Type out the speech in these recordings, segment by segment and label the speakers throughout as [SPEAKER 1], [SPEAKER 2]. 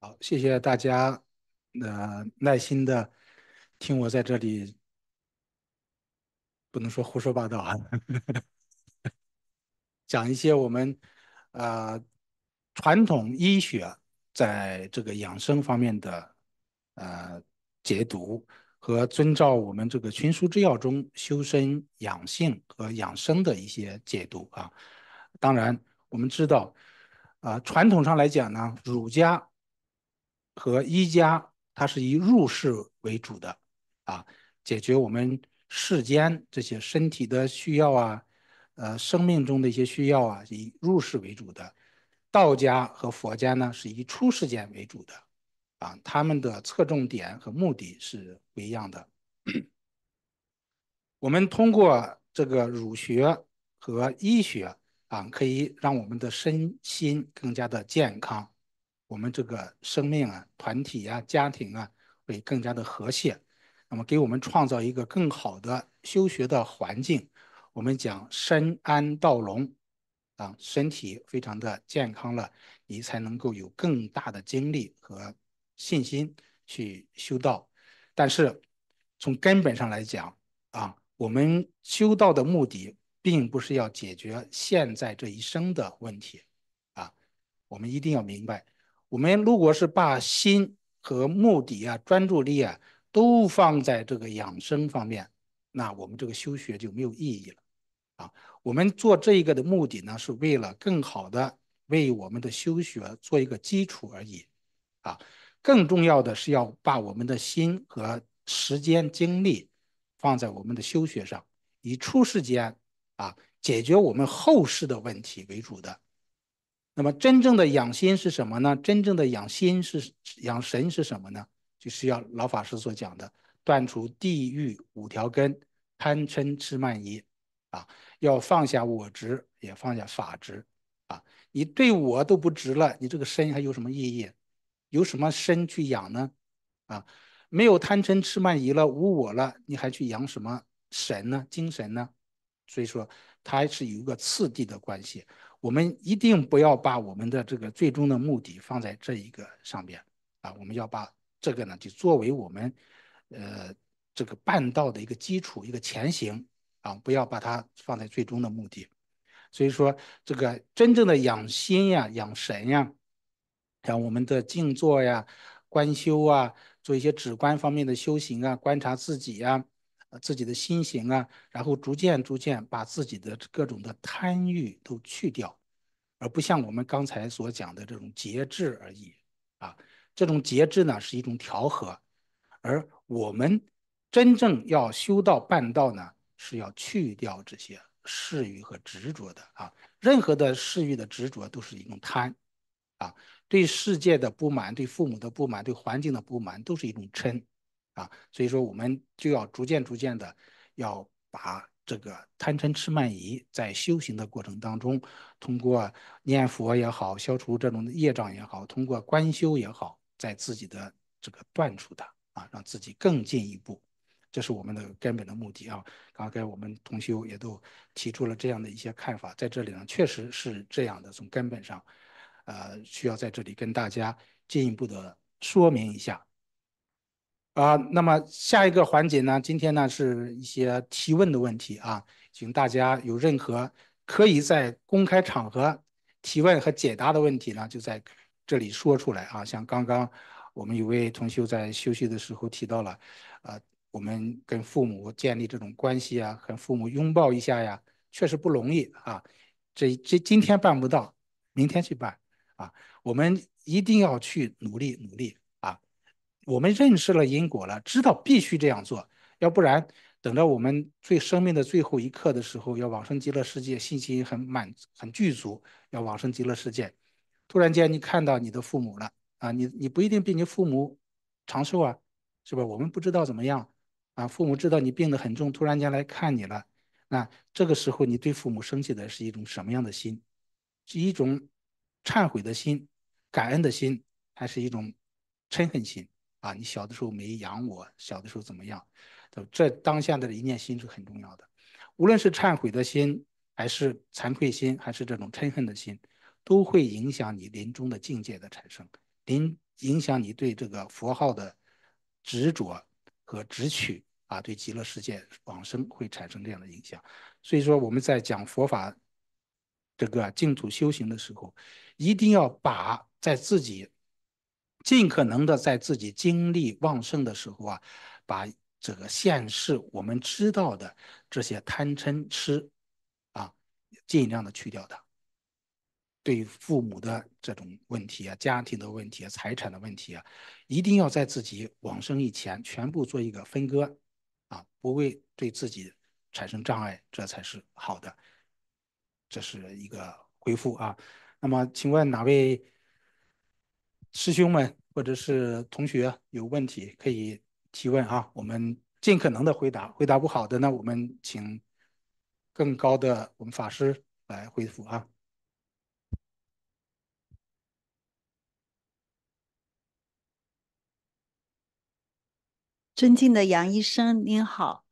[SPEAKER 1] 好，谢谢大家，呃，耐心的听我在这里，不能说胡说八道啊，讲一些我们呃传统医学在这个养生方面的呃解读和遵照我们这个群书之要中修身养性和养生的一些解读啊。当然，我们知道，啊，传统上来讲呢，儒家。和医家，它是以入世为主的，啊，解决我们世间这些身体的需要啊，呃，生命中的一些需要啊，以入世为主的。道家和佛家呢，是以出世间为主的，啊，他们的侧重点和目的是不一样的。我们通过这个儒学和医学啊，可以让我们的身心更加的健康。我们这个生命啊、团体呀、家庭啊，会更加的和谐。那么，给我们创造一个更好的修学的环境。我们讲身安道隆，啊，身体非常的健康了，你才能够有更大的精力和信心去修道。但是，从根本上来讲啊，我们修道的目的，并不是要解决现在这一生的问题，啊，我们一定要明白。我们如果是把心和目的啊、专注力啊都放在这个养生方面，那我们这个修学就没有意义了啊。我们做这一个的目的呢，是为了更好的为我们的修学做一个基础而已啊。更重要的是要把我们的心和时间精力放在我们的修学上，以出世间啊解决我们后世的问题为主的。那么，真正的养心是什么呢？真正的养心是养神是什么呢？就是要老法师所讲的，断除地狱五条根，贪嗔痴慢疑啊，要放下我执，也放下法执啊。你对我都不执了，你这个身还有什么意义？有什么身去养呢？啊，没有贪嗔痴慢疑了，无我了，你还去养什么神呢？精神呢？所以说，它是有一个次第的关系。我们一定不要把我们的这个最终的目的放在这一个上边啊！我们要把这个呢，就作为我们，呃，这个办道的一个基础、一个前行啊，不要把它放在最终的目的。所以说，这个真正的养心呀、养神呀，像我们的静坐呀、观修啊，做一些止观方面的修行啊，观察自己呀。自己的心行啊，然后逐渐逐渐把自己的各种的贪欲都去掉，而不像我们刚才所讲的这种节制而已啊。这种节制呢，是一种调和，而我们真正要修道办道呢，是要去掉这些嗜欲和执着的啊。任何的嗜欲的执着都是一种贪啊，对世界的不满，对父母的不满，对环境的不满，都是一种嗔。啊，所以说我们就要逐渐、逐渐的要把这个贪嗔痴慢疑在修行的过程当中，通过念佛也好，消除这种业障也好，通过观修也好，在自己的这个断除它啊，让自己更进一步，这是我们的根本的目的啊。刚才我们同修也都提出了这样的一些看法，在这里呢，确实是这样的，从根本上，呃，需要在这里跟大家进一步的说明一下。啊，那么下一个环节呢？今天呢是一些提问的问题啊，请大家有任何可以在公开场合提问和解答的问题呢，就在这里说出来啊。像刚刚我们有位同学在休息的时候提到了，呃，我们跟父母建立这种关系啊，跟父母拥抱一下呀，确实不容易啊。这这今天办不到，明天去办啊，我们一定要去努力努力。我们认识了因果了，知道必须这样做，要不然，等到我们最生命的最后一刻的时候，要往生极乐世界，信心很满很具足，要往生极乐世界。突然间你看到你的父母了啊，你你不一定比你父母长寿啊，是吧？我们不知道怎么样啊，父母知道你病得很重，突然间来看你了，那这个时候你对父母升起的是一种什么样的心？是一种忏悔的心、感恩的心，还是一种嗔恨心？啊，你小的时候没养我，小的时候怎么样？这当下的一念心是很重要的，无论是忏悔的心，还是惭愧心，还是这种嗔恨的心，都会影响你临终的境界的产生，临影响你对这个佛号的执着和执取啊，对极乐世界往生会产生这样的影响。所以说我们在讲佛法这个净土修行的时候，一定要把在自己。尽可能的在自己精力旺盛的时候啊，把这个现世我们知道的这些贪嗔痴啊，尽量的去掉它。对父母的这种问题啊，家庭的问题啊，财产的问题啊，一定要在自己往生以前全部做一个分割啊，不为对自己产生障碍，这才是好的。这是一个回复啊。那么，请问哪位？师兄们或者是同学有问题可以提问啊，我们尽可能的回答，回答不好的那我们请更高的我们法师来回
[SPEAKER 2] 复啊。
[SPEAKER 3] 尊敬的杨医生您好，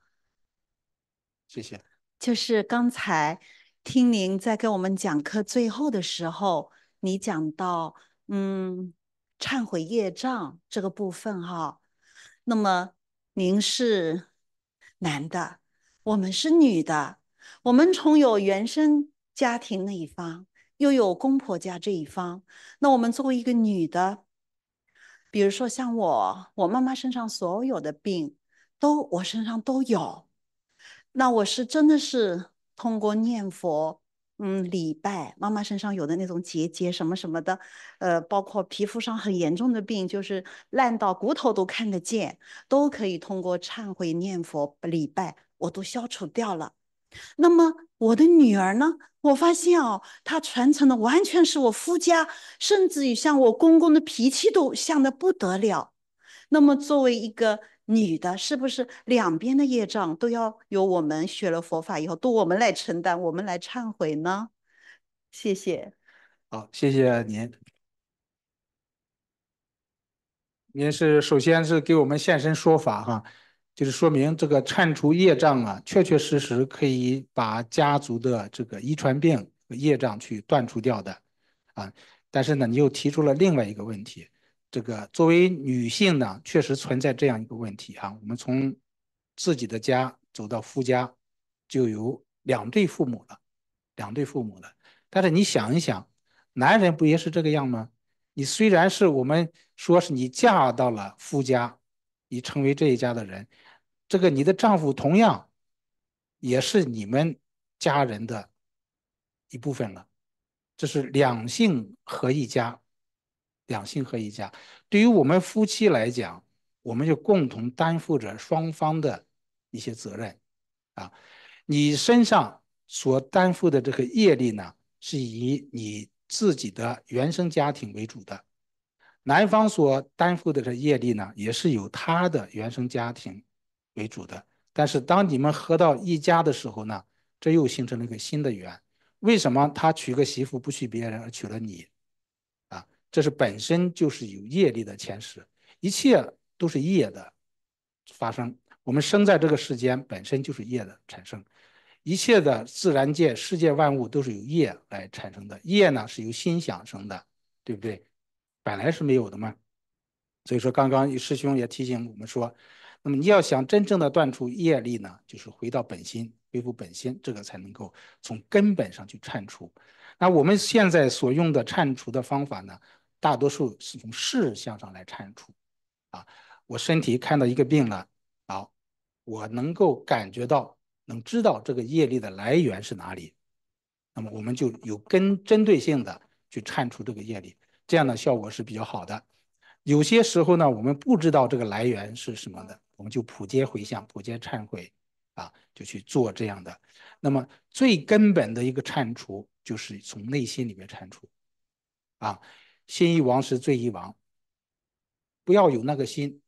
[SPEAKER 3] 谢谢。就是刚才听您在给我们讲课最后的时候，你讲到嗯。忏悔业障这个部分，哈，那么您是男的，我们是女的。我们从有原生家庭那一方，又有公婆家这一方。那我们作为一个女的，比如说像我，我妈妈身上所有的病，都我身上都有。那我是真的是通过念佛。嗯，礼拜，妈妈身上有的那种结节什么什么的，呃，包括皮肤上很严重的病，就是烂到骨头都看得见，都可以通过忏悔念佛礼拜，我都消除掉了。那么我的女儿呢？我发现哦，她传承的完全是我夫家，甚至于像我公公的脾气都像的不得了。那么作为一个，女的是不是两边的业障都要由我们学了佛法以后，都我们来承担，我们来忏悔呢？谢谢。
[SPEAKER 2] 好，谢谢您。
[SPEAKER 1] 您是首先是给我们现身说法哈，就是说明这个铲除业障啊，确确实实可以把家族的这个遗传病业障去断除掉的啊。但是呢，你又提出了另外一个问题。这个作为女性呢，确实存在这样一个问题啊。我们从自己的家走到夫家，就有两对父母了，两对父母了。但是你想一想，男人不也是这个样吗？你虽然是我们说是你嫁到了夫家，你成为这一家的人，这个你的丈夫同样也是你们家人的，一部分了。这是两性合一家。两性合一家，对于我们夫妻来讲，我们就共同担负着双方的一些责任啊。你身上所担负的这个业力呢，是以你自己的原生家庭为主的；男方所担负的这业力呢，也是由他的原生家庭为主的。但是当你们合到一家的时候呢，这又形成了一个新的缘。为什么他娶个媳妇不娶别人，而娶了你？这是本身就是有业力的前十，一切都是业的发生。我们生在这个世间本身就是业的产生，一切的自然界、世界万物都是由业来产生的。业呢是由心想生的，对不对？本来是没有的嘛。所以说，刚刚师兄也提醒我们说，那么你要想真正的断除业力呢，就是回到本心，恢复本心，这个才能够从根本上去铲除。那我们现在所用的铲除的方法呢？大多数是从事项上来铲出，啊，我身体看到一个病了，好，我能够感觉到，能知道这个业力的来源是哪里，那么我们就有根针对性的去铲除这个业力，这样的效果是比较好的。有些时候呢，我们不知道这个来源是什么的，我们就普皆回向，普皆忏悔，啊，就去做这样的。那么最根本的一个铲除，就是从内心里面铲除，啊。心一亡，是罪一亡。不要有那个心，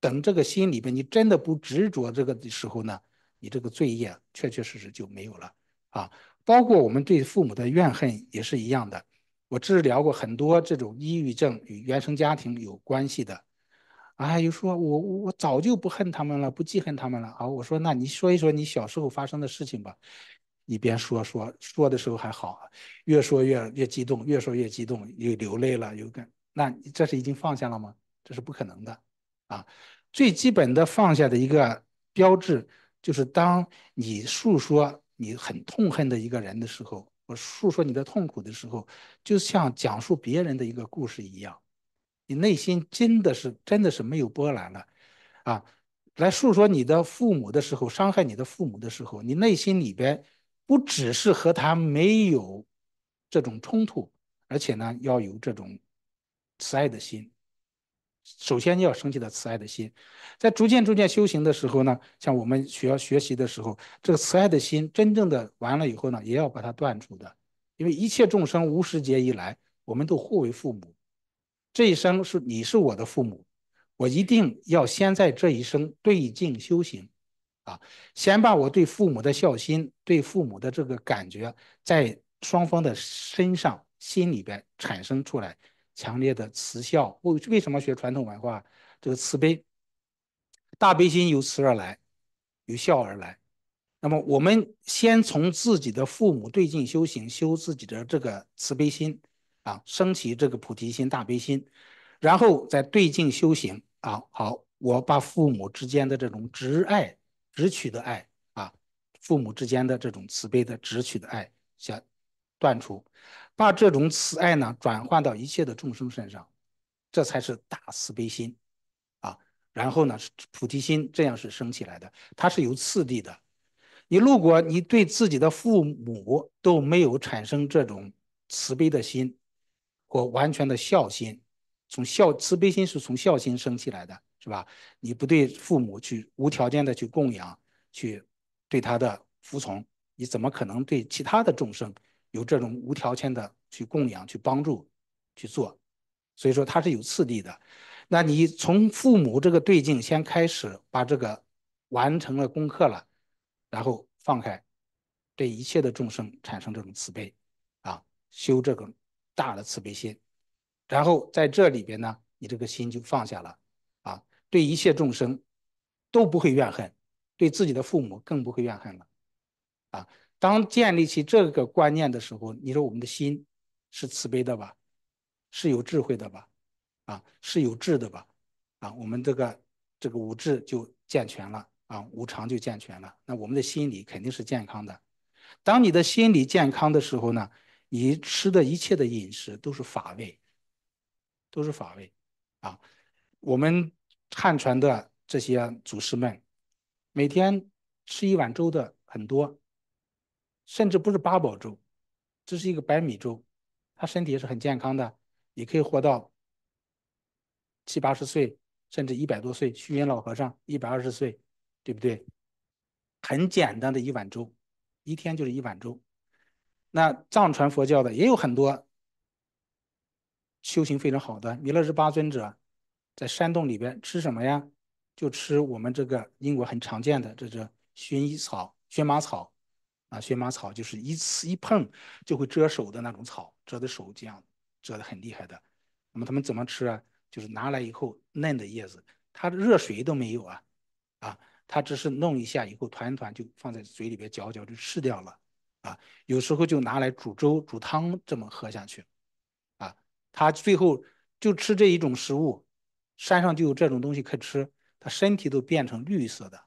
[SPEAKER 1] 等这个心里边你真的不执着这个的时候呢，你这个罪业确确实实就没有了啊。包括我们对父母的怨恨也是一样的。我治疗过很多这种抑郁症与原生家庭有关系的。哎，有说我我早就不恨他们了，不记恨他们了啊。我说那你说一说你小时候发生的事情吧。一边说说说的时候还好，越说越越激动，越说越激动，又流泪了，又跟那这是已经放下了吗？这是不可能的，啊，最基本的放下的一个标志就是当你诉说你很痛恨的一个人的时候，我诉说你的痛苦的时候，就像讲述别人的一个故事一样，你内心真的是真的是没有波澜了啊，来诉说你的父母的时候，伤害你的父母的时候，你内心里边。不只是和他没有这种冲突，而且呢，要有这种慈爱的心。首先要升起的慈爱的心，在逐渐逐渐修行的时候呢，像我们需要学习的时候，这个慈爱的心真正的完了以后呢，也要把它断除的。因为一切众生无时劫以来，我们都互为父母，这一生是你是我的父母，我一定要先在这一生对境修行。啊，先把我对父母的孝心、对父母的这个感觉，在双方的身上、心里边产生出来，强烈的慈孝。为为什么学传统文化？这个慈悲、大悲心由慈而来，由孝而来。那么我们先从自己的父母对镜修行，修自己的这个慈悲心啊，升起这个菩提心、大悲心，然后再对镜修行啊。好，我把父母之间的这种挚爱。直取的爱啊，父母之间的这种慈悲的直取的爱，想断除，把这种慈爱呢转换到一切的众生身上，这才是大慈悲心啊。然后呢菩提心，这样是升起来的，它是有次第的。你如果你对自己的父母都没有产生这种慈悲的心或完全的孝心，从孝慈悲心是从孝心升起来的。是吧？你不对父母去无条件的去供养，去对他的服从，你怎么可能对其他的众生有这种无条件的去供养、去帮助、去做？所以说它是有次第的。那你从父母这个对境先开始，把这个完成了功课了，然后放开对一切的众生产生这种慈悲啊，修这个大的慈悲心，然后在这里边呢，你这个心就放下了。对一切众生都不会怨恨，对自己的父母更不会怨恨了。啊，当建立起这个观念的时候，你说我们的心是慈悲的吧？是有智慧的吧？啊，是有智的吧？啊，我们这个这个五智就健全了啊，五常就健全了。那我们的心理肯定是健康的。当你的心理健康的时候呢，你吃的一切的饮食都是法味，都是法味啊。我们。汉传的这些祖师们，每天吃一碗粥的很多，甚至不是八宝粥，这是一个白米粥，他身体也是很健康的，也可以活到七八十岁，甚至一百多岁。虚云老和尚一百二十岁，对不对？很简单的一碗粥，一天就是一碗粥。那藏传佛教的也有很多修行非常好的，弥勒十八尊者。在山洞里边吃什么呀？就吃我们这个英国很常见的这种薰衣草、荨麻草，啊，荨麻草就是一次一碰就会蛰手的那种草，蛰的手这样蛰的很厉害的。那么他们怎么吃啊？就是拿来以后嫩的叶子，它的热水都没有啊，啊，他只是弄一下以后团团就放在嘴里边嚼嚼就吃掉了，啊，有时候就拿来煮粥、煮汤这么喝下去，啊，他最后就吃这一种食物。山上就有这种东西可以吃，他身体都变成绿色的，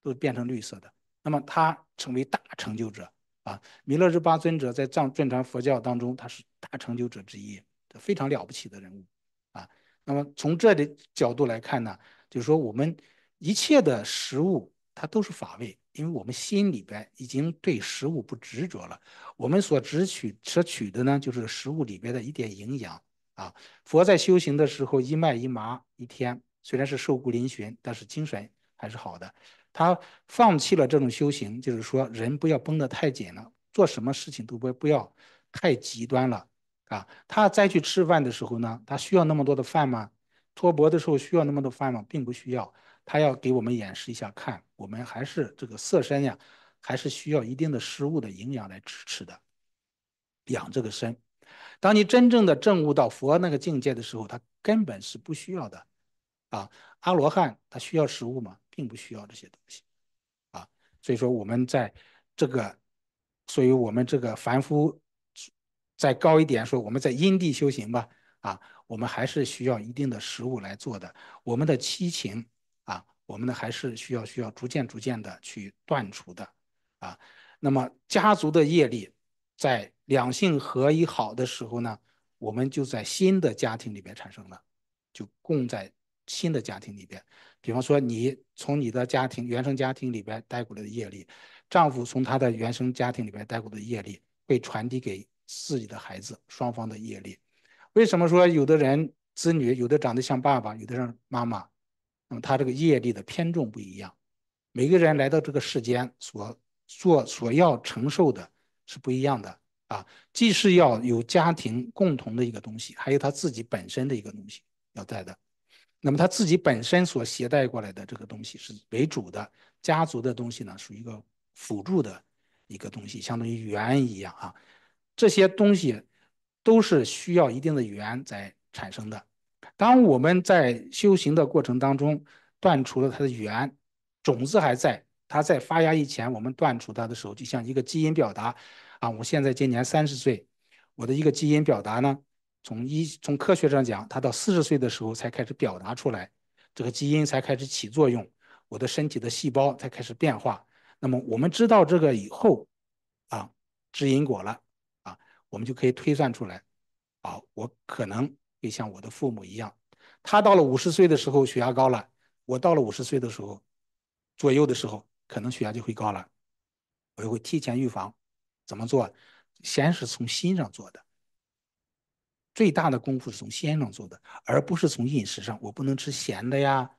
[SPEAKER 1] 都变成绿色的。那么他成为大成就者啊！弥勒日巴尊者在藏转传佛教当中，他是大成就者之一，非常了不起的人物啊。那么从这里角度来看呢，就是说我们一切的食物它都是法味，因为我们心里边已经对食物不执着了，我们所执取、摄取的呢，就是食物里边的一点营养。啊，佛在修行的时候，一脉一麻一天，虽然是瘦骨嶙峋，但是精神还是好的。他放弃了这种修行，就是说人不要绷得太紧了，做什么事情都不不要太极端了啊。他再去吃饭的时候呢，他需要那么多的饭吗？托钵的时候需要那么多饭吗？并不需要。他要给我们演示一下，看我们还是这个色身呀，还是需要一定的食物的营养来支持的，养这个身。当你真正的证悟到佛那个境界的时候，他根本是不需要的，啊，阿罗汉他需要食物吗？并不需要这些东西，啊，所以说我们在这个，所以我们这个凡夫再高一点说，我们在因地修行吧，啊，我们还是需要一定的食物来做的，我们的七情啊，我们呢还是需要需要逐渐逐渐的去断除的，啊，那么家族的业力。在两性合一好的时候呢，我们就在新的家庭里边产生了，就供在新的家庭里边。比方说，你从你的家庭原生家庭里边带过来的业力，丈夫从他的原生家庭里边带过来的业力，会传递给自己的孩子，双方的业力。为什么说有的人子女有的长得像爸爸，有的像妈妈？那么他这个业力的偏重不一样。每个人来到这个世间所做所要承受的。是不一样的啊，既是要有家庭共同的一个东西，还有他自己本身的一个东西要在的。那么他自己本身所携带过来的这个东西是为主的，家族的东西呢属于一个辅助的一个东西，相当于圆一样啊。这些东西都是需要一定的缘在产生的。当我们在修行的过程当中断除了它的缘，种子还在。它在发芽以前，我们断除它的时候，就像一个基因表达啊。我现在今年三十岁，我的一个基因表达呢，从一从科学上讲，它到四十岁的时候才开始表达出来，这个基因才开始起作用，我的身体的细胞才开始变化。那么我们知道这个以后，啊，知因果了啊，我们就可以推算出来，啊，我可能会像我的父母一样，他到了五十岁的时候血压高了，我到了五十岁的时候左右的时候。可能血压就会高了，我就会提前预防。怎么做？先是从心上做的，最大的功夫是从心上做的，而不是从饮食上。我不能吃咸的呀，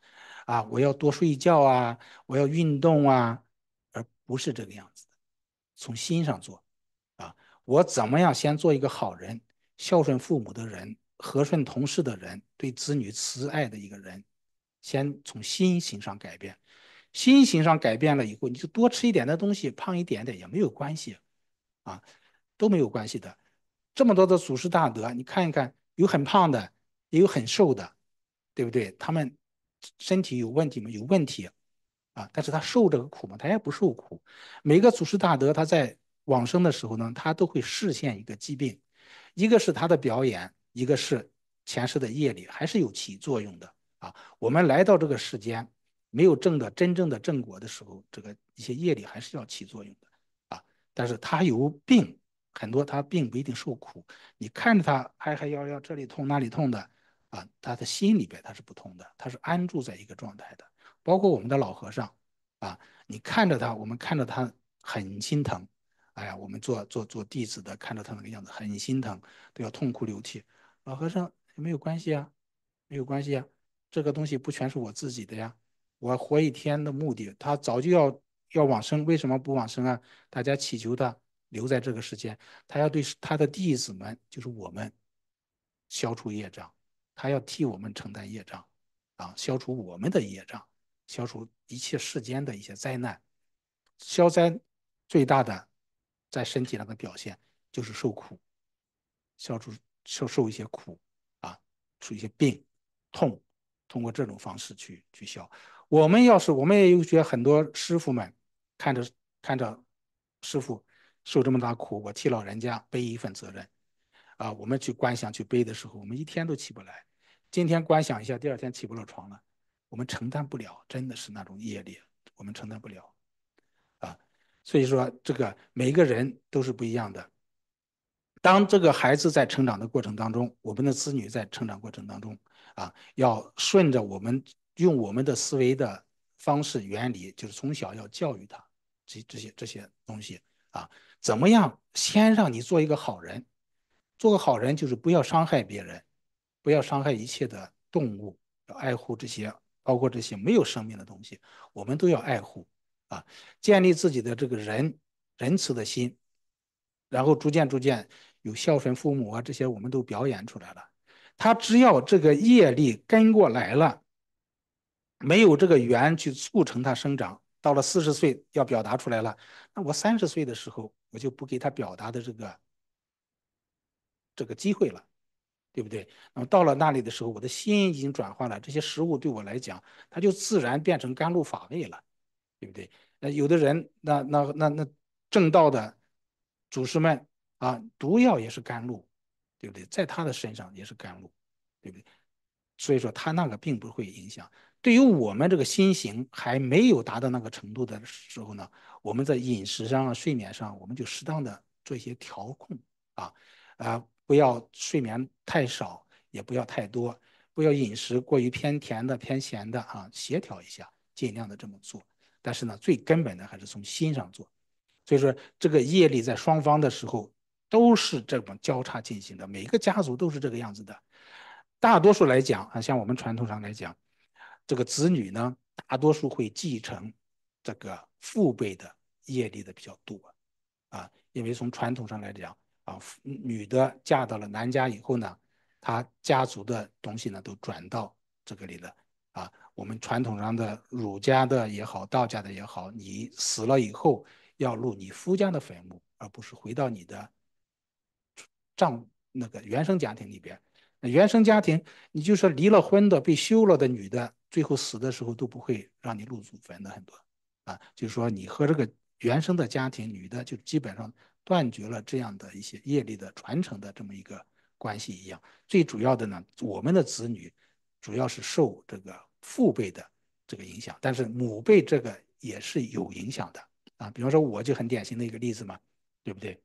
[SPEAKER 1] 啊，我要多睡觉啊，我要运动啊，而不是这个样子的。从心上做，啊，我怎么样？先做一个好人，孝顺父母的人，和顺同事的人，对子女慈爱的一个人，先从心性上改变。心形上改变了以后，你就多吃一点的东西，胖一点点也没有关系，啊，都没有关系的。这么多的祖师大德，你看一看，有很胖的，也有很瘦的，对不对？他们身体有问题吗？有问题啊，但是他受这个苦吗？他也不受苦。每个祖师大德他在往生的时候呢，他都会视现一个疾病，一个是他的表演，一个是前世的业力还是有起作用的啊。我们来到这个世间。没有正的真正的正果的时候，这个一些业力还是要起作用的啊。但是他有病，很多他并不一定受苦。你看着他还还要要这里痛那里痛的啊，他的心里边他是不痛的，他是安住在一个状态的。包括我们的老和尚啊，你看着他，我们看着他很心疼。哎呀，我们做做做弟子的看着他那个样子很心疼，都要痛哭流涕。老和尚没有关系啊，没有关系啊，这个东西不全是我自己的呀。我活一天的目的，他早就要要往生，为什么不往生啊？大家祈求他留在这个世间，他要对他的弟子们，就是我们，消除业障，他要替我们承担业障，啊，消除我们的业障，消除一切世间的一些灾难。消灾最大的在身体上的表现就是受苦，消除受受一些苦啊，出一些病痛，通过这种方式去去消。我们要是我们也有些很多师傅们看着看着师傅受这么大苦，我替老人家背一份责任啊！我们去观想去背的时候，我们一天都起不来。今天观想一下，第二天起不了床了，我们承担不了，真的是那种业力，我们承担不了啊！所以说，这个每个人都是不一样的。当这个孩子在成长的过程当中，我们的子女在成长过程当中啊，要顺着我们。用我们的思维的方式、原理，就是从小要教育他，这、这些、这些东西啊，怎么样？先让你做一个好人，做个好人就是不要伤害别人，不要伤害一切的动物，要爱护这些，包括这些没有生命的东西，我们都要爱护啊！建立自己的这个人仁慈的心，然后逐渐逐渐有孝顺父母啊，这些我们都表演出来了。他只要这个业力跟过来了。没有这个缘去促成它生长，到了四十岁要表达出来了，那我三十岁的时候我就不给他表达的这个这个机会了，对不对？那么到了那里的时候，我的心已经转换了，这些食物对我来讲，它就自然变成甘露法味了，对不对？那有的人，那那那那正道的祖师们啊，毒药也是甘露，对不对？在他的身上也是甘露，对不对？所以说他那个并不会影响。对于我们这个心型还没有达到那个程度的时候呢，我们在饮食上啊、睡眠上，我们就适当的做一些调控啊啊，不要睡眠太少，也不要太多，不要饮食过于偏甜的、偏咸的啊，协调一下，尽量的这么做。但是呢，最根本的还是从心上做。所以说，这个业力在双方的时候都是这么交叉进行的，每个家族都是这个样子的。大多数来讲啊，像我们传统上来讲。这个子女呢，大多数会继承这个父辈的业力的比较多啊，因为从传统上来讲啊，女的嫁到了男家以后呢，她家族的东西呢都转到这个里了啊。我们传统上的儒家的也好，道家的也好，你死了以后要入你夫家的坟墓，而不是回到你的丈那个原生家庭里边。原生家庭，你就说离了婚的、被休了的女的。最后死的时候都不会让你入祖坟的很多啊，就是说你和这个原生的家庭，女的就基本上断绝了这样的一些业力的传承的这么一个关系一样。最主要的呢，我们的子女主要是受这个父辈的这个影响，但是母辈这个也是有影响的啊。比方说，我就很典型的一个例子嘛，对不对？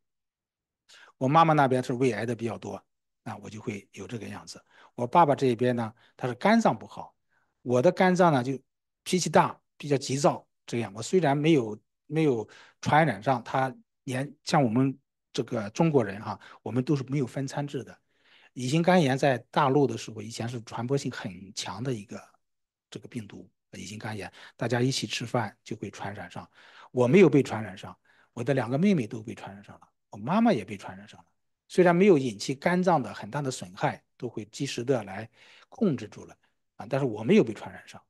[SPEAKER 1] 我妈妈那边是胃癌的比较多，那我就会有这个样子。我爸爸这一边呢，他是肝脏不好。我的肝脏呢，就脾气大，比较急躁。这样，我虽然没有没有传染上，他年像我们这个中国人哈，我们都是没有分餐制的。乙型肝炎在大陆的时候，以前是传播性很强的一个这个病毒。乙型肝炎大家一起吃饭就会传染上。我没有被传染上，我的两个妹妹都被传染上了，我妈妈也被传染上了。虽然没有引起肝脏的很大的损害，都会及时的来控制住了。但是我没有被传染上，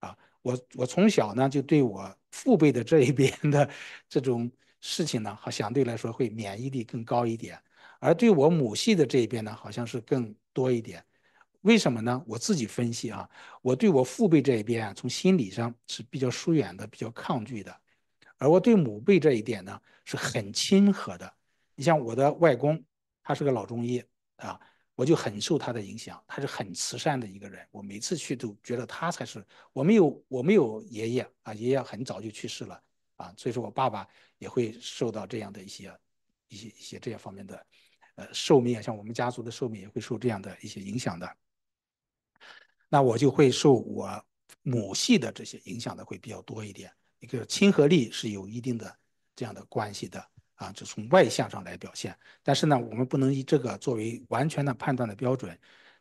[SPEAKER 1] 啊，我我从小呢就对我父辈的这一边的这种事情呢，好相对来说会免疫力更高一点，而对我母系的这一边呢，好像是更多一点。为什么呢？我自己分析啊，我对我父辈这一边啊，从心理上是比较疏远的，比较抗拒的，而我对母辈这一点呢，是很亲和的。你像我的外公，他是个老中医啊。我就很受他的影响，他是很慈善的一个人。我每次去都觉得他才是。我没有，我没有爷爷啊，爷爷很早就去世了啊，所以说我爸爸也会受到这样的一些、一些、一些这些方面的，呃，寿命啊，像我们家族的寿命也会受这样的一些影响的。那我就会受我母系的这些影响的会比较多一点，一个亲和力是有一定的这样的关系的。啊，就从外向上来表现，但是呢，我们不能以这个作为完全的判断的标准，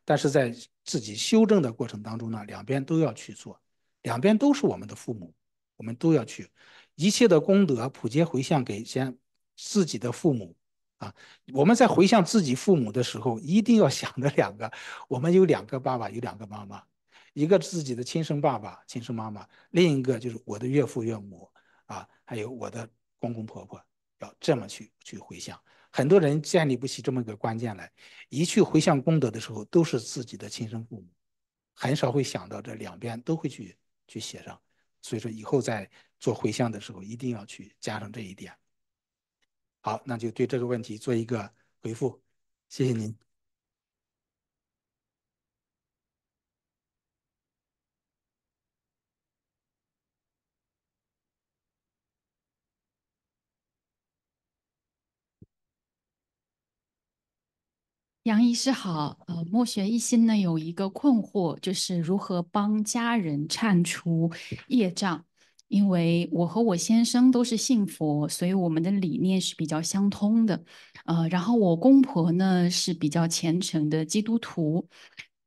[SPEAKER 1] 但是在自己修正的过程当中呢，两边都要去做，两边都是我们的父母，我们都要去一切的功德普皆回向给先自己的父母。啊，我们在回向自己父母的时候，一定要想着两个，我们有两个爸爸，有两个妈妈，一个自己的亲生爸爸、亲生妈妈，另一个就是我的岳父岳母，啊，还有我的公公婆婆。要这么去去回向，很多人建立不起这么一个关键来。一去回向功德的时候，都是自己的亲生父母，很少会想到这两边都会去去写上。所以说以后在做回向的时候，一定要去加上这一点。好，那就对这个问题做一个回复，谢谢您。
[SPEAKER 3] 杨医师好，呃，莫雪一心呢有一个困惑，就是如何帮家人铲除业障。因为我和我先生都是信佛，所以我们的理念是比较相通的。呃，然后我公婆呢是比较虔诚的基督徒，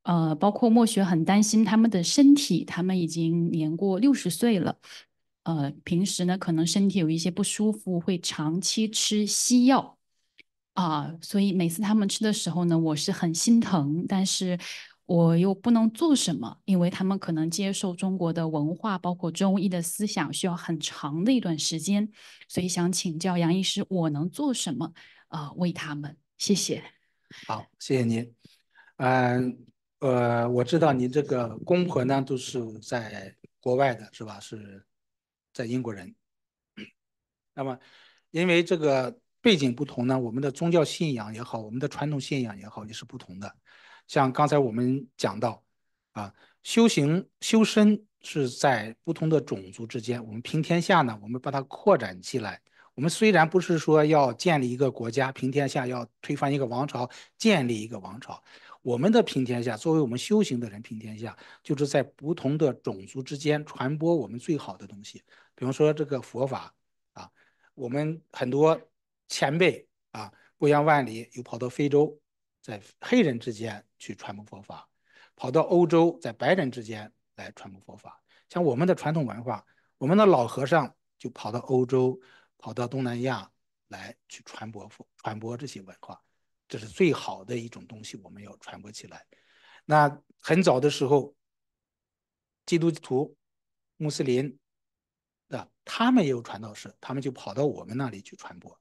[SPEAKER 3] 呃，包括莫雪很担心他们的身体，他们已经年过六十岁了，呃，平时呢可能身体有一些不舒服，会长期吃西药。啊，所以每次他们吃的时候呢，我是很心疼，但是我又不能做什么，因为他们可能接受中国的文化，包括中医的思想，需要很长的一段时间。所以想请教杨医师，我能做什么？啊，为他
[SPEAKER 1] 们，谢谢。好，谢谢您。嗯，呃，我知道您这个公婆呢都是在国外的，是吧？是在英国人。那么，因为这个。背景不同呢，我们的宗教信仰也好，我们的传统信仰也好，也是不同的。像刚才我们讲到，啊，修行修身是在不同的种族之间。我们平天下呢，我们把它扩展起来。我们虽然不是说要建立一个国家平天下，要推翻一个王朝建立一个王朝，我们的平天下作为我们修行的人平天下，就是在不同的种族之间传播我们最好的东西。比方说这个佛法啊，我们很多。前辈啊，不远万里，又跑到非洲，在黑人之间去传播佛法；跑到欧洲，在白人之间来传播佛法。像我们的传统文化，我们的老和尚就跑到欧洲、跑到东南亚来去传播、传播这些文化。这是最好的一种东西，我们要传播起来。那很早的时候，基督徒、穆斯林啊，他们也有传道士，他们就跑到我们那里去传播。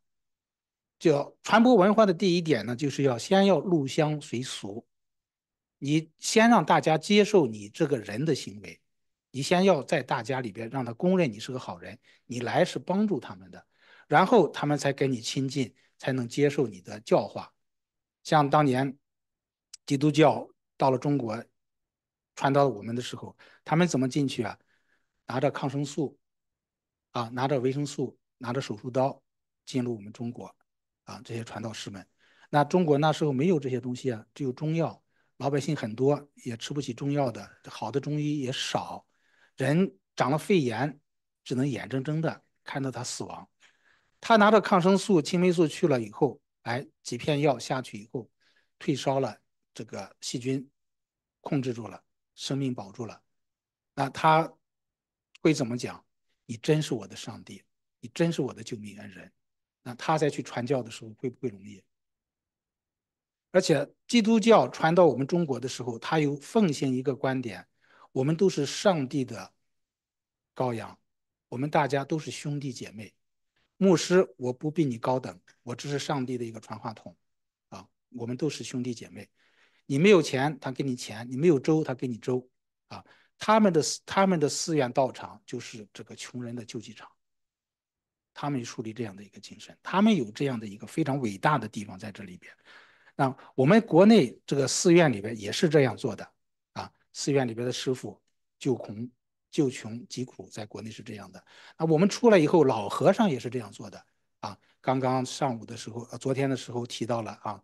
[SPEAKER 1] 就传播文化的第一点呢，就是要先要入乡随俗，你先让大家接受你这个人的行为，你先要在大家里边让他公认你是个好人，你来是帮助他们的，然后他们才跟你亲近，才能接受你的教化。像当年基督教到了中国，传到我们的时候，他们怎么进去啊？拿着抗生素，啊，拿着维生素，拿着手术刀进入我们中国。啊，这些传道士们，那中国那时候没有这些东西啊，只有中药，老百姓很多也吃不起中药的，好的中医也少，人长了肺炎，只能眼睁睁的看到他死亡。他拿着抗生素青霉素去了以后，哎，几片药下去以后，退烧了，这个细菌控制住了，生命保住了。那他会怎么讲？你真是我的上帝，你真是我的救命恩人。那他再去传教的时候会不会容易？而且基督教传到我们中国的时候，他又奉行一个观点：我们都是上帝的羔羊，我们大家都是兄弟姐妹。牧师，我不比你高等，我只是上帝的一个传话筒。啊，我们都是兄弟姐妹。你没有钱，他给你钱；你没有粥，他给你粥。啊，他们的他们的寺院道场就是这个穷人的救济场。他们树立这样的一个精神，他们有这样的一个非常伟大的地方在这里边。那我们国内这个寺院里边也是这样做的啊，寺院里边的师傅救穷、救穷、济苦，在国内是这样的那我们出来以后，老和尚也是这样做的啊。刚刚上午的时候，呃，昨天的时候提到了啊，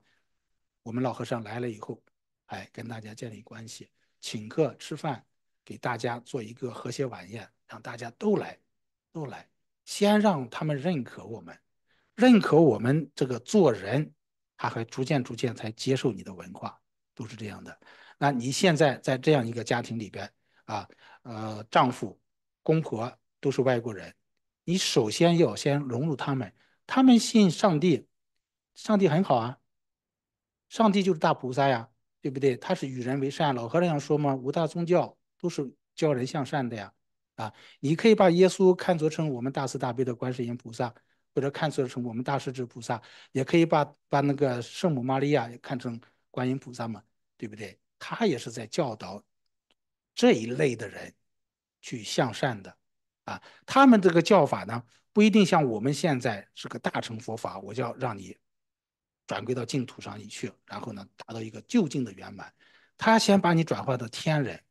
[SPEAKER 1] 我们老和尚来了以后，哎，跟大家建立关系，请客吃饭，给大家做一个和谐晚宴，让大家都来，都来。先让他们认可我们，认可我们这个做人，他还逐渐逐渐才接受你的文化，都是这样的。那你现在在这样一个家庭里边啊，呃，丈夫、公婆都是外国人，你首先要先融入他们。他们信上帝，上帝很好啊，上帝就是大菩萨呀，对不对？他是与人为善，老和尚说嘛，五大宗教都是教人向善的呀。啊，你可以把耶稣看作成我们大慈大悲的观世音菩萨，或者看作成我们大势至菩萨，也可以把把那个圣母玛利亚看成观音菩萨嘛，对不对？他也是在教导这一类的人去向善的啊。他们这个教法呢，不一定像我们现在是个大乘佛法，我就要让你转归到净土上你去，然后呢达到一个就近的圆满。他先把你转化到天人。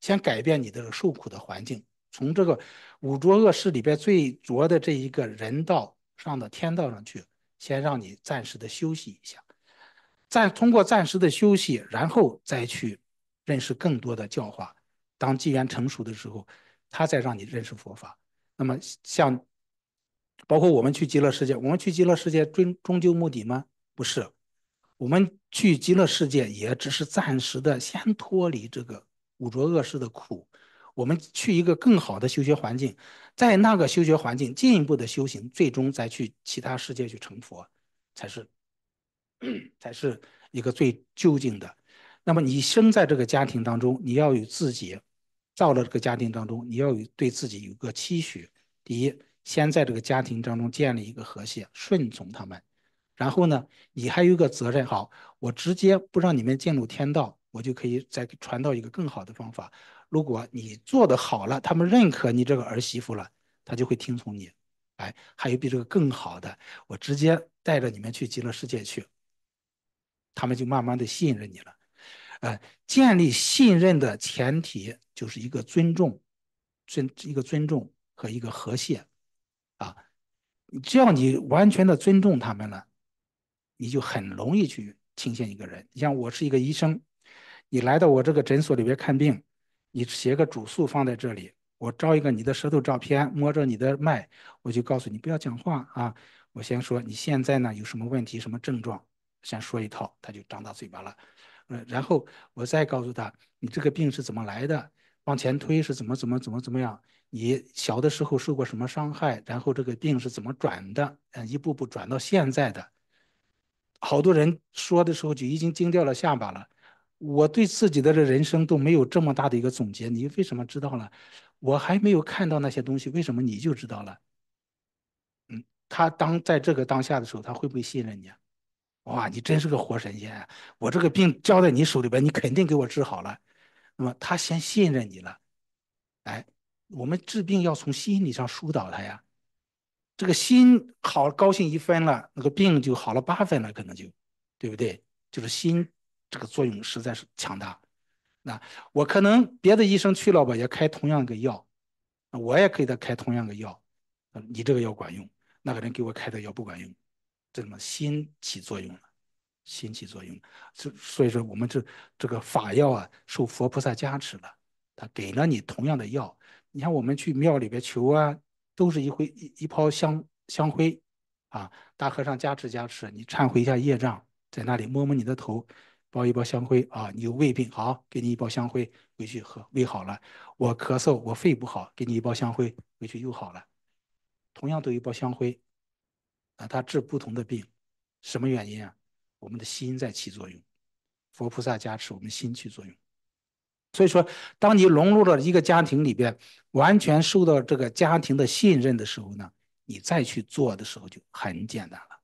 [SPEAKER 1] 先改变你的受苦的环境，从这个五浊恶世里边最浊的这一个人道上到天道上去，先让你暂时的休息一下，再通过暂时的休息，然后再去认识更多的教化。当机缘成熟的时候，他再让你认识佛法。那么像包括我们去极乐世界，我们去极乐世界终终究目的吗？不是，我们去极乐世界也只是暂时的，先脱离这个。五浊恶世的苦，我们去一个更好的修学环境，在那个修学环境进一步的修行，最终再去其他世界去成佛，才是才是一个最究竟的。那么你生在这个家庭当中，你要有自己造了这个家庭当中，你要有对自己有个期许。第一，先在这个家庭当中建立一个和谐，顺从他们。然后呢，你还有一个责任，好，我直接不让你们进入天道。我就可以再传到一个更好的方法。如果你做的好了，他们认可你这个儿媳妇了，他就会听从你。哎，还有比这个更好的，我直接带着你们去极乐世界去。他们就慢慢的信任你了。呃，建立信任的前提就是一个尊重，尊一个尊重和一个和谐啊。只要你完全的尊重他们了，你就很容易去倾信一个人。你像我是一个医生。你来到我这个诊所里边看病，你写个主诉放在这里，我照一个你的舌头照片，摸着你的脉，我就告诉你不要讲话啊。我先说你现在呢有什么问题、什么症状，先说一套，他就张大嘴巴了。嗯，然后我再告诉他你这个病是怎么来的，往前推是怎么怎么怎么怎么样，你小的时候受过什么伤害，然后这个病是怎么转的，嗯，一步步转到现在的。好多人说的时候就已经惊掉了下巴了。我对自己的这人生都没有这么大的一个总结，你为什么知道了？我还没有看到那些东西，为什么你就知道了？嗯，他当在这个当下的时候，他会不会信任你啊？哇，你真是个活神仙！啊！我这个病交在你手里边，你肯定给我治好了。那么他先信任你了，哎，我们治病要从心理上疏导他呀。这个心好高兴一分了，那个病就好了八分了，可能就对不对？就是心。这个作用实在是强大。那我可能别的医生去了吧，也开同样个药，我也给他开同样个药。你这个药管用，那个人给我开的药不管用，怎么心起作用了？心起作用，所所以说我们这这个法药啊，受佛菩萨加持了，他给了你同样的药。你看我们去庙里边求啊，都是一灰一一泡香香灰，啊，大和尚加持加持，你忏悔一下业障，在那里摸摸你的头。包一包香灰啊！你有胃病好，给你一包香灰回去喝，胃好了。我咳嗽，我肺不好，给你一包香灰回去又好了。同样都一包香灰啊，它治不同的病，什么原因啊？我们的心在起作用，佛菩萨加持我们心起作用。所以说，当你融入了一个家庭里边，完全受到这个家庭的信任的时候呢，你再去做的时候就很简单了，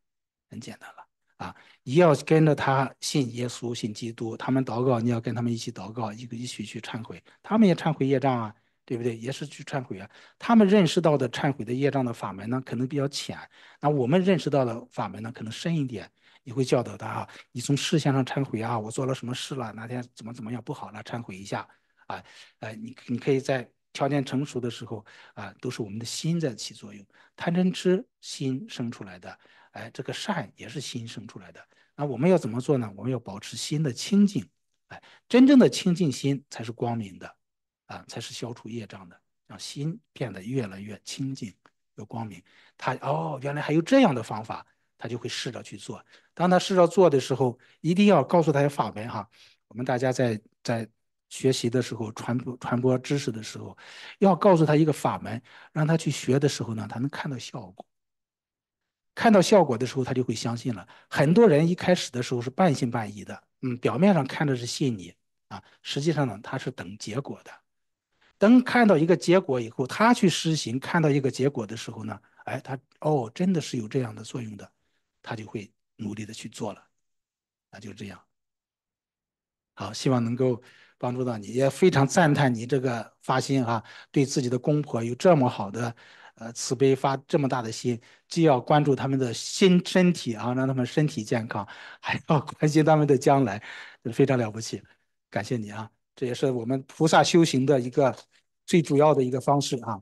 [SPEAKER 1] 很简单了。啊，你要跟着他信耶稣、信基督，他们祷告，你要跟他们一起祷告，一个一起去忏悔，他们也忏悔业障啊，对不对？也是去忏悔啊。他们认识到的忏悔的业障的法门呢，可能比较浅，那我们认识到的法门呢，可能深一点。你会教导他哈，你从事相上忏悔啊，我做了什么事了？哪天怎么怎么样不好了，忏悔一下啊。呃，你你可以在条件成熟的时候啊，都是我们的心在起作用，贪嗔痴心生出来的。哎，这个善也是心生出来的。那我们要怎么做呢？我们要保持心的清净。哎，真正的清净心才是光明的，啊，才是消除业障的，让心变得越来越清净、越光明。他哦，原来还有这样的方法，他就会试着去做。当他试着做的时候，一定要告诉他法门哈。我们大家在在学习的时候，传播传播知识的时候，要告诉他一个法门，让他去学的时候呢，他能看到效果。看到效果的时候，他就会相信了。很多人一开始的时候是半信半疑的，嗯，表面上看着是信你啊，实际上呢，他是等结果的。等看到一个结果以后，他去施行，看到一个结果的时候呢，哎，他哦，真的是有这样的作用的，他就会努力的去做了。那就这样，好，希望能够帮助到你，也非常赞叹你这个发心啊，对自己的公婆有这么好的。呃，慈悲发这么大的心，既要关注他们的心身体啊，让他们身体健康，还要关心他们的将来，非常了不起，感谢你啊！这也是我们菩萨修行的一个最主要的一个方式啊。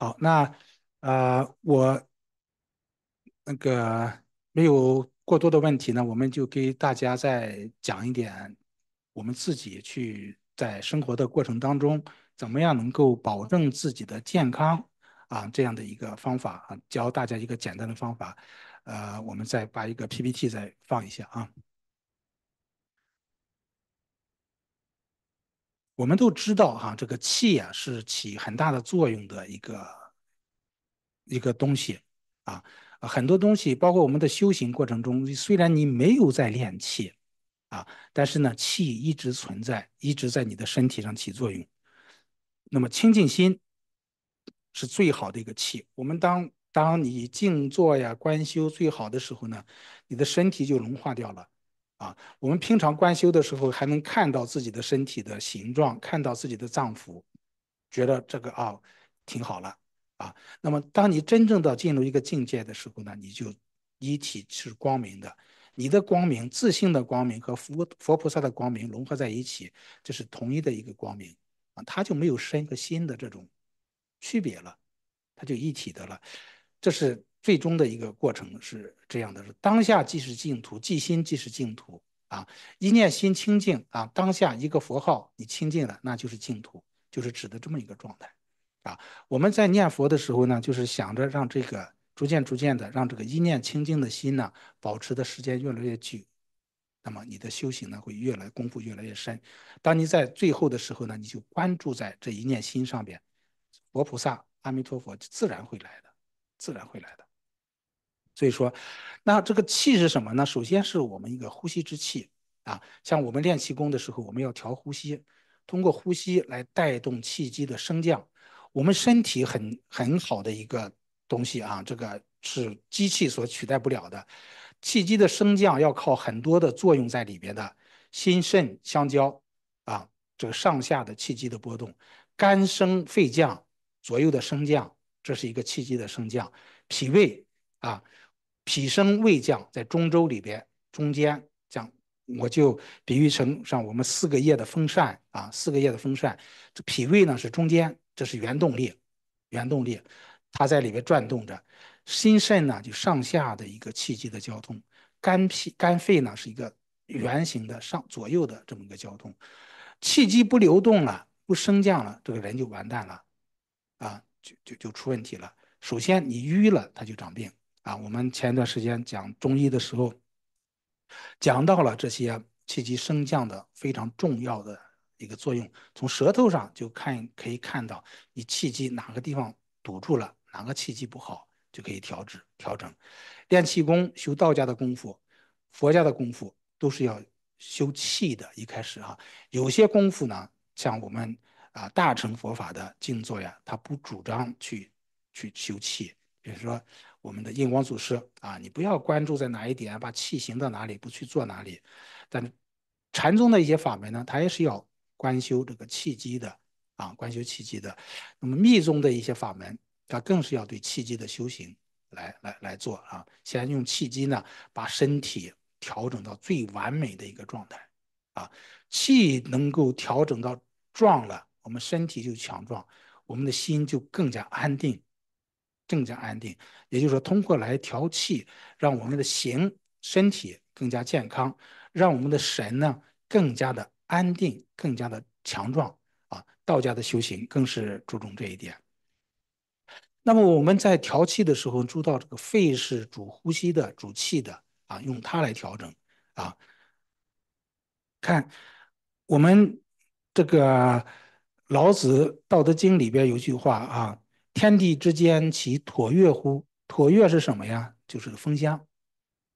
[SPEAKER 1] 好，那呃我。那个没有过多的问题呢，我们就给大家再讲一点，我们自己去在生活的过程当中，怎么样能够保证自己的健康啊？这样的一个方法，教大家一个简单的方法。呃，我们再把一个 PPT 再放一下啊。我们都知道哈，这个气啊是起很大的作用的一个一个东西啊。很多东西，包括我们的修行过程中，虽然你没有在练气，啊，但是呢，气一直存在，一直在你的身体上起作用。那么清净心是最好的一个气。我们当当你静坐呀、观修最好的时候呢，你的身体就融化掉了。啊，我们平常观修的时候还能看到自己的身体的形状，看到自己的脏腑，觉得这个啊挺好了。啊，那么当你真正到进入一个境界的时候呢，你就一体是光明的，你的光明、自性的光明和佛佛菩萨的光明融合在一起，这是同一的一个光明啊，它就没有身和心的这种区别了，它就一体的了。这是最终的一个过程是这样的：是当下即是净土，即心即是净土啊。一念心清净啊，当下一个佛号你清净了，那就是净土，就是指的这么一个状态。啊，我们在念佛的时候呢，就是想着让这个逐渐逐渐的让这个一念清净的心呢，保持的时间越来越久，那么你的修行呢会越来功夫越来越深。当你在最后的时候呢，你就关注在这一念心上边，佛菩萨、阿弥陀佛自然会来的，自然会来的。所以说，那这个气是什么呢？首先是我们一个呼吸之气啊，像我们练气功的时候，我们要调呼吸，通过呼吸来带动气机的升降。我们身体很很好的一个东西啊，这个是机器所取代不了的。气机的升降要靠很多的作用在里边的，心肾相交啊，这个上下的气机的波动，肝升肺降左右的升降，这是一个气机的升降。脾胃啊，脾升胃降在中周里边中间降，我就比喻成像我们四个叶的风扇啊，四个叶的风扇，这脾胃呢是中间。这是原动力，原动力，它在里面转动着。心肾呢，就上下的一个气机的交通。肝脾肝肺呢，是一个圆形的上左右的这么一个交通。气机不流动了，不升降了，这个人就完蛋了，啊，就就就出问题了。首先你瘀了，它就长病啊。我们前段时间讲中医的时候，讲到了这些气机升降的非常重要的。一个作用，从舌头上就看，可以看到你气机哪个地方堵住了，哪个气机不好，就可以调治调整。练气功、修道家的功夫、佛家的功夫都是要修气的。一开始哈，有些功夫呢，像我们啊大乘佛法的静坐呀，他不主张去去修气。比如说我们的印光祖师啊，你不要关注在哪一点，把气行到哪里，不去做哪里。但禅宗的一些法门呢，他也是要。观修这个气机的啊，观修气机的，那么密宗的一些法门，它更是要对气机的修行来来来做啊。先用气机呢，把身体调整到最完美的一个状态啊，气能够调整到壮了，我们身体就强壮，我们的心就更加安定，更加安定。也就是说，通过来调气，让我们的形身体更加健康，让我们的神呢更加的。安定更加的强壮啊！道家的修行更是注重这一点。那么我们在调气的时候，注到这个肺是主呼吸的、主气的啊，用它来调整啊。看我们这个《老子》《道德经》里边有句话啊：“天地之间，其妥越乎？”妥越是什么呀？就是风箱，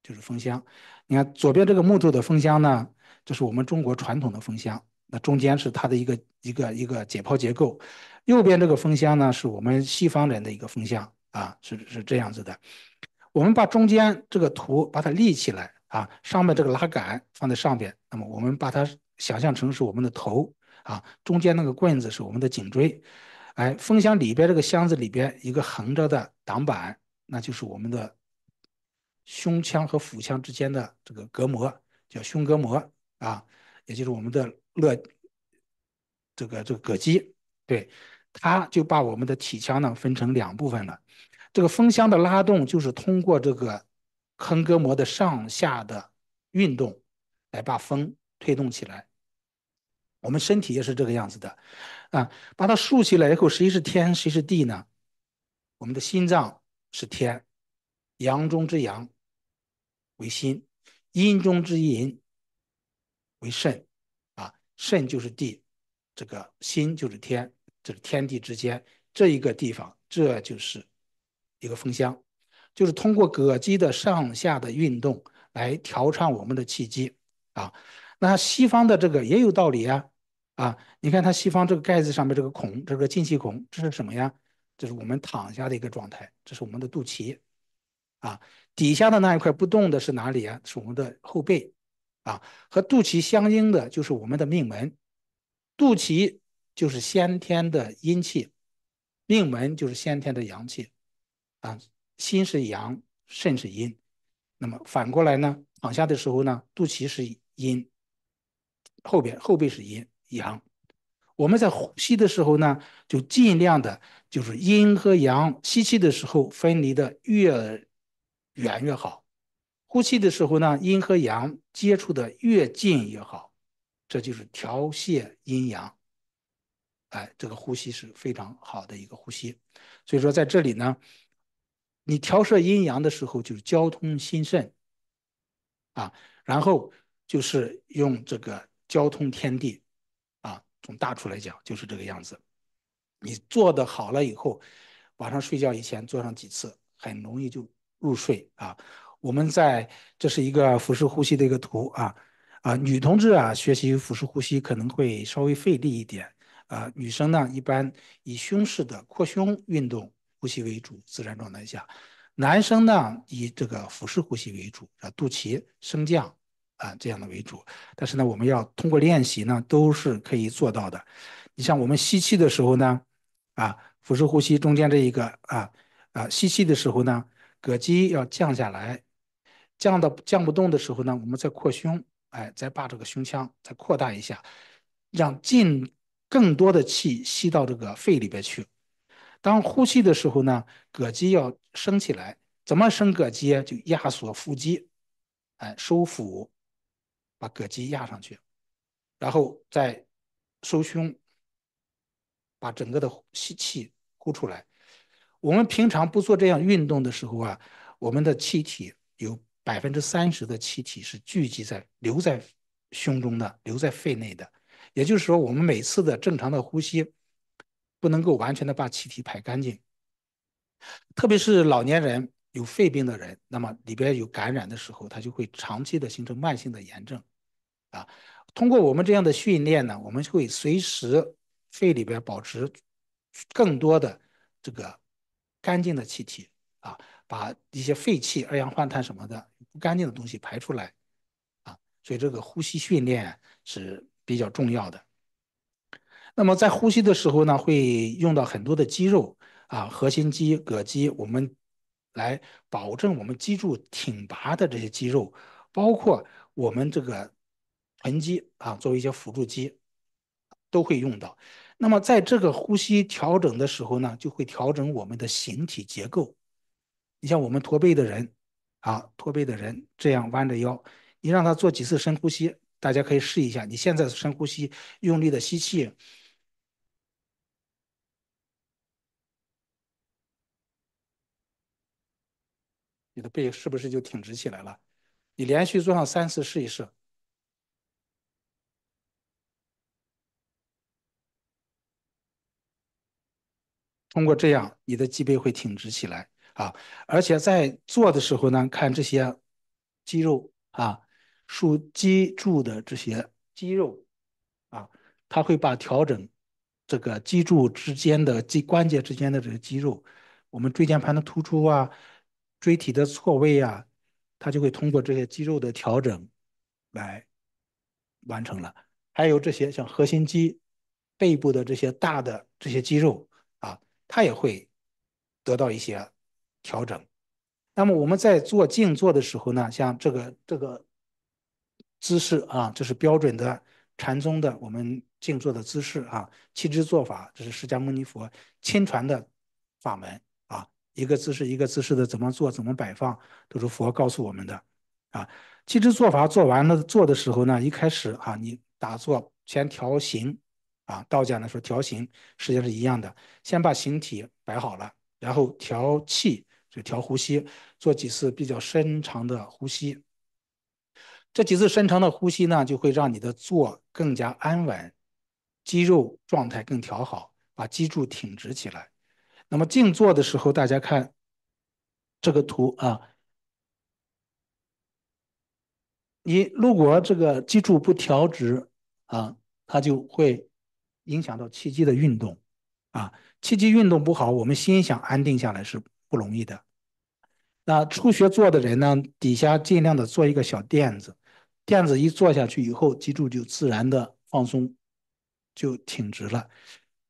[SPEAKER 1] 就是风箱。你看左边这个木头的风箱呢？这是我们中国传统的风箱，那中间是它的一个一个一个解剖结构。右边这个风箱呢，是我们西方人的一个风箱啊，是是这样子的。我们把中间这个图把它立起来啊，上面这个拉杆放在上边，那么我们把它想象成是我们的头啊，中间那个棍子是我们的颈椎。哎，风箱里边这个箱子里边一个横着的挡板，那就是我们的胸腔和腹腔之间的这个隔膜，叫胸隔膜。啊，也就是我们的乐，这个这个膈肌，对，它就把我们的体腔呢分成两部分了。这个风箱的拉动就是通过这个横膈膜的上下的运动来把风推动起来。我们身体也是这个样子的，啊，把它竖起来以后，谁是天，谁是地呢？我们的心脏是天，阳中之阳，为心；阴中之阴。为肾，啊，肾就是地，这个心就是天，这是天地之间这一个地方，这就是一个风箱，就是通过膈肌的上下的运动来调畅我们的气机，啊，那西方的这个也有道理呀，啊，你看它西方这个盖子上面这个孔，这个进气孔，这是什么呀？这是我们躺下的一个状态，这是我们的肚脐，啊，底下的那一块不动的是哪里呀？是我们的后背。啊，和肚脐相应的就是我们的命门，肚脐就是先天的阴气，命门就是先天的阳气。啊，心是阳，肾是阴，那么反过来呢？躺下的时候呢，肚脐是阴，后边后背是阴阳。我们在呼吸的时候呢，就尽量的，就是阴和阳，吸气的时候分离的越远越好。呼气的时候呢，阴和阳接触的越近越好，这就是调泄阴阳。哎，这个呼吸是非常好的一个呼吸。所以说，在这里呢，你调摄阴阳的时候，就是交通心肾啊，然后就是用这个交通天地啊。从大处来讲，就是这个样子。你做的好了以后，晚上睡觉以前做上几次，很容易就入睡啊。我们在这是一个腹式呼吸的一个图啊啊，女同志啊学习腹式呼吸可能会稍微费力一点啊，女生呢一般以胸式的扩胸运动呼吸为主，自然状态下，男生呢以这个腹式呼吸为主啊，肚脐升降啊这样的为主，但是呢我们要通过练习呢都是可以做到的。你像我们吸气的时候呢啊，腹式呼吸中间这一个啊啊吸气的时候呢，膈肌要降下来。降到降不动的时候呢，我们再扩胸，哎，再把这个胸腔再扩大一下，让进更多的气吸到这个肺里边去。当呼气的时候呢，膈肌要升起来，怎么升膈肌？就压缩腹肌，哎，收腹，把膈肌压上去，然后再收胸，把整个的吸气呼出来。我们平常不做这样运动的时候啊，我们的气体有。百分之三十的气体是聚集在留在胸中的，留在肺内的。也就是说，我们每次的正常的呼吸不能够完全的把气体排干净。特别是老年人有肺病的人，那么里边有感染的时候，他就会长期的形成慢性的炎症。啊，通过我们这样的训练呢，我们会随时肺里边保持更多的这个干净的气体啊。把一些废气、二氧化碳什么的不干净的东西排出来啊，所以这个呼吸训练是比较重要的。那么在呼吸的时候呢，会用到很多的肌肉啊，核心肌、膈肌，我们来保证我们脊柱挺拔的这些肌肉，包括我们这个臀肌啊，作为一些辅助肌都会用到。那么在这个呼吸调整的时候呢，就会调整我们的形体结构。你像我们驼背的人啊，驼背的人这样弯着腰，你让他做几次深呼吸，大家可以试一下。你现在深呼吸，用力的吸气，你的背是不是就挺直起来了？你连续做上三次，试一试。通过这样，你的脊背会挺直起来。啊，而且在做的时候呢，看这些肌肉啊，竖脊柱的这些肌肉啊，它会把调整这个脊柱之间的脊关节之间的这个肌肉，我们椎间盘的突出啊，椎体的错位啊，它就会通过这些肌肉的调整来完成了。还有这些像核心肌、背部的这些大的这些肌肉啊，它也会得到一些。调整。那么我们在做静坐的时候呢，像这个这个姿势啊，这是标准的禅宗的我们静坐的姿势啊。七支做法这是释迦牟尼佛亲传的法门啊，一个姿势一个姿势的怎么做怎么摆放都是佛告诉我们的啊。七支做法做完了做的时候呢，一开始啊，你打坐先调形啊，道家呢说调形，实际上是一样的，先把形体摆好了，然后调气。就调呼吸，做几次比较深长的呼吸。这几次深长的呼吸呢，就会让你的坐更加安稳，肌肉状态更调好，把脊柱挺直起来。那么静坐的时候，大家看这个图啊，你如果这个脊柱不调直啊，它就会影响到气机的运动啊。气机运动不好，我们心想安定下来是。不容易的。那初学坐的人呢，底下尽量的做一个小垫子，垫子一坐下去以后，脊柱就自然的放松，就挺直了。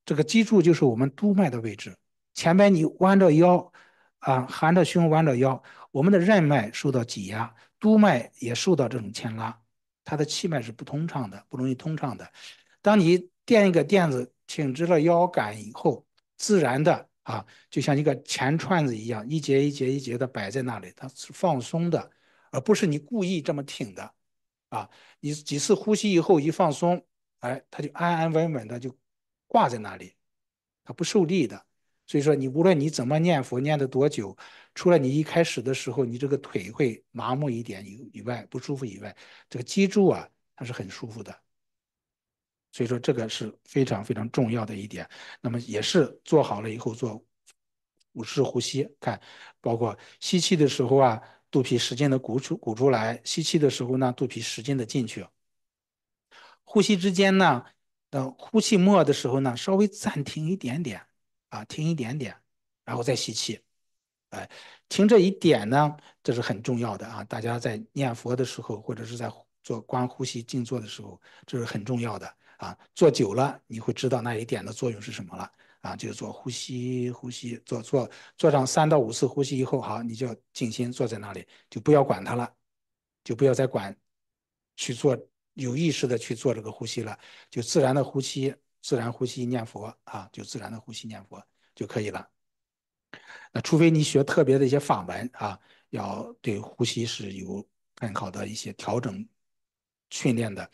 [SPEAKER 1] 这个脊柱就是我们督脉的位置。前面你弯着腰啊，含着胸弯着腰，我们的任脉受到挤压，督脉也受到这种牵拉，它的气脉是不通畅的，不容易通畅的。当你垫一个垫子，挺直了腰杆以后，自然的。啊，就像一个钱串子一样，一节一节一节的摆在那里，它是放松的，而不是你故意这么挺的。啊，你几次呼吸以后一放松，哎，它就安安稳稳的就挂在那里，它不受力的。所以说，你无论你怎么念佛，念的多久，除了你一开始的时候你这个腿会麻木一点以以外不舒服以外，这个脊柱啊，它是很舒服的。所以说这个是非常非常重要的一点，那么也是做好了以后做，五式呼吸看，包括吸气的时候啊，肚皮使劲的鼓出鼓出来，吸气的时候呢，肚皮使劲的进去，呼吸之间呢，等呼气末的时候呢，稍微暂停一点点啊，停一点点，然后再吸气，哎，停这一点呢，这是很重要的啊，大家在念佛的时候或者是在做观呼吸静坐的时候，这是很重要的。啊，做久了你会知道那一点的作用是什么了。啊，就是做呼吸，呼吸，做做做上三到五次呼吸以后，好，你就静心坐在那里，就不要管它了，就不要再管，去做有意识的去做这个呼吸了，就自然的呼吸，自然呼吸念佛啊，就自然的呼吸念佛就可以了。那除非你学特别的一些法门啊，要对呼吸是有很好的一些调整训练的。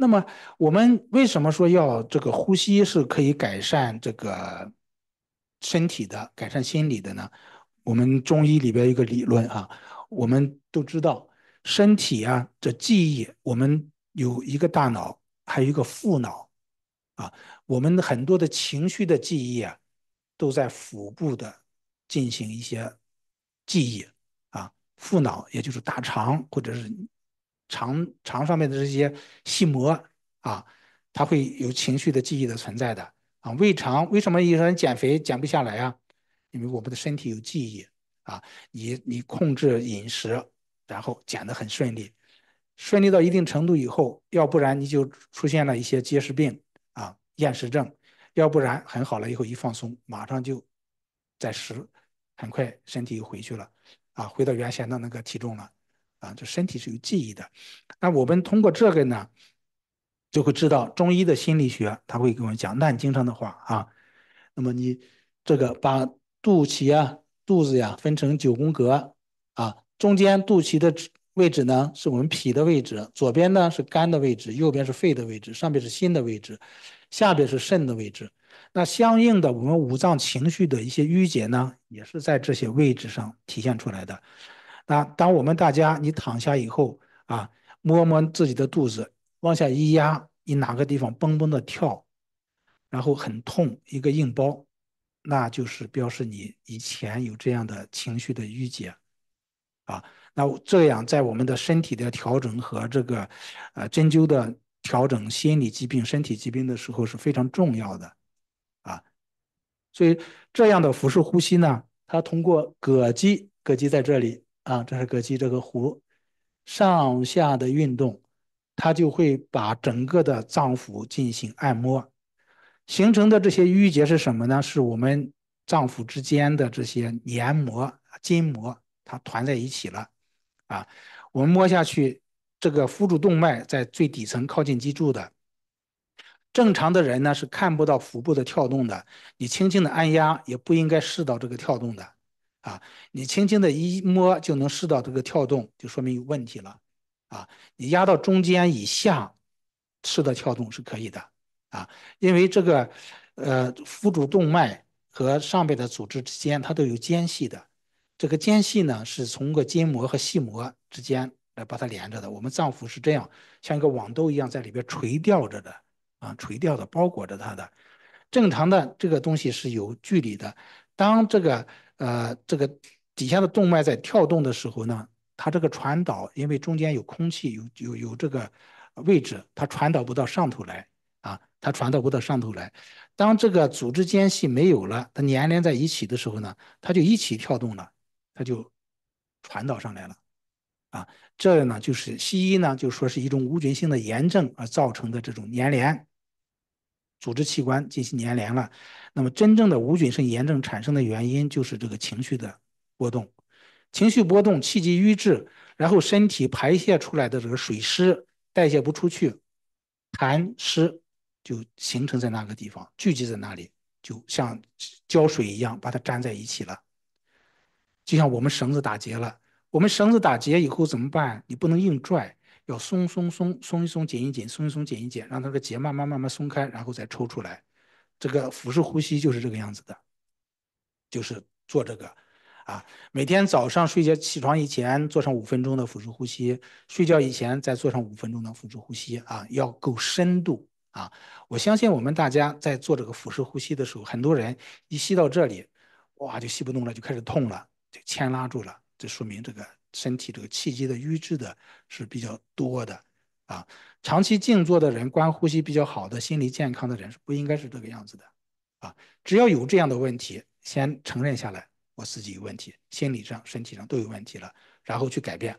[SPEAKER 1] 那么我们为什么说要这个呼吸是可以改善这个身体的、改善心理的呢？我们中医里边一个理论啊，我们都知道，身体啊这记忆，我们有一个大脑，还有一个副脑啊，我们很多的情绪的记忆啊，都在腹部的进行一些记忆啊，副脑也就是大肠或者是。肠肠上面的这些细膜啊，它会有情绪的记忆的存在的啊。胃肠为什么有人减肥减不下来啊？因为我们的身体有记忆啊。你你控制饮食，然后减得很顺利，顺利到一定程度以后，要不然你就出现了一些结石病啊、厌食症，要不然很好了以后一放松，马上就在食，很快身体又回去了啊，回到原先的那个体重了。啊，就身体是有记忆的，那我们通过这个呢，就会知道中医的心理学，他会给我们讲《难经》上的话啊。那么你这个把肚脐啊、肚子呀分成九宫格啊，中间肚脐的位置呢是我们脾的位置，左边呢是肝的位置，右边是肺的位置，上边是心的位置，下边是肾的位置。那相应的，我们五脏情绪的一些郁结呢，也是在这些位置上体现出来的。那当我们大家你躺下以后啊，摸摸自己的肚子，往下一压，你哪个地方嘣嘣的跳，然后很痛，一个硬包，那就是表示你以前有这样的情绪的郁结，啊，那这样在我们的身体的调整和这个呃针灸的调整心理疾病、身体疾病的时候是非常重要的啊，所以这样的腹式呼吸呢，它通过膈肌，膈肌在这里。啊，这是膈肌这个弧，上下的运动，它就会把整个的脏腑进行按摩，形成的这些淤结是什么呢？是我们脏腑之间的这些黏膜、筋膜，它团在一起了。啊，我们摸下去，这个腹主动脉在最底层靠近脊柱的，正常的人呢是看不到腹部的跳动的，你轻轻的按压也不应该试到这个跳动的。啊，你轻轻的一摸就能试到这个跳动，就说明有问题了。啊，你压到中间以下试的跳动是可以的。啊，因为这个呃，腹主动脉和上背的组织之间它都有间隙的。这个间隙呢，是从个筋膜和细膜之间来把它连着的。我们脏腑是这样，像一个网兜一样在里边垂吊着的啊，垂吊的包裹着它的。正常的这个东西是有距离的，当这个。呃，这个底下的动脉在跳动的时候呢，它这个传导，因为中间有空气，有有有这个位置，它传导不到上头来啊，它传导不到上头来。当这个组织间隙没有了，它粘连在一起的时候呢，它就一起跳动了，它就传导上来了啊。这呢，就是西医呢，就说是一种无菌性的炎症而造成的这种粘连。组织器官进行粘连了，那么真正的无菌性炎症产生的原因就是这个情绪的波动，情绪波动气机瘀滞，然后身体排泄出来的这个水湿代谢不出去，痰湿就形成在那个地方，聚集在那里，就像胶水一样把它粘在一起了，就像我们绳子打结了，我们绳子打结以后怎么办？你不能硬拽。要松松松松一松，紧一紧，松一松，紧一紧，让这个结慢慢慢慢松开，然后再抽出来。这个腹式呼吸就是这个样子的，就是做这个啊。每天早上睡觉起床以前做上五分钟的腹式呼吸，睡觉以前再做上五分钟的腹式呼吸啊，要够深度啊。我相信我们大家在做这个腹式呼吸的时候，很多人一吸到这里，哇，就吸不动了，就开始痛了，就牵拉住了，这说明这个。身体这个气机的瘀滞的是比较多的啊，长期静坐的人、观呼吸比较好的、心理健康的人是不应该是这个样子的啊。只要有这样的问题，先承认下来，我自己有问题，心理上、身体上都有问题了，然后去改变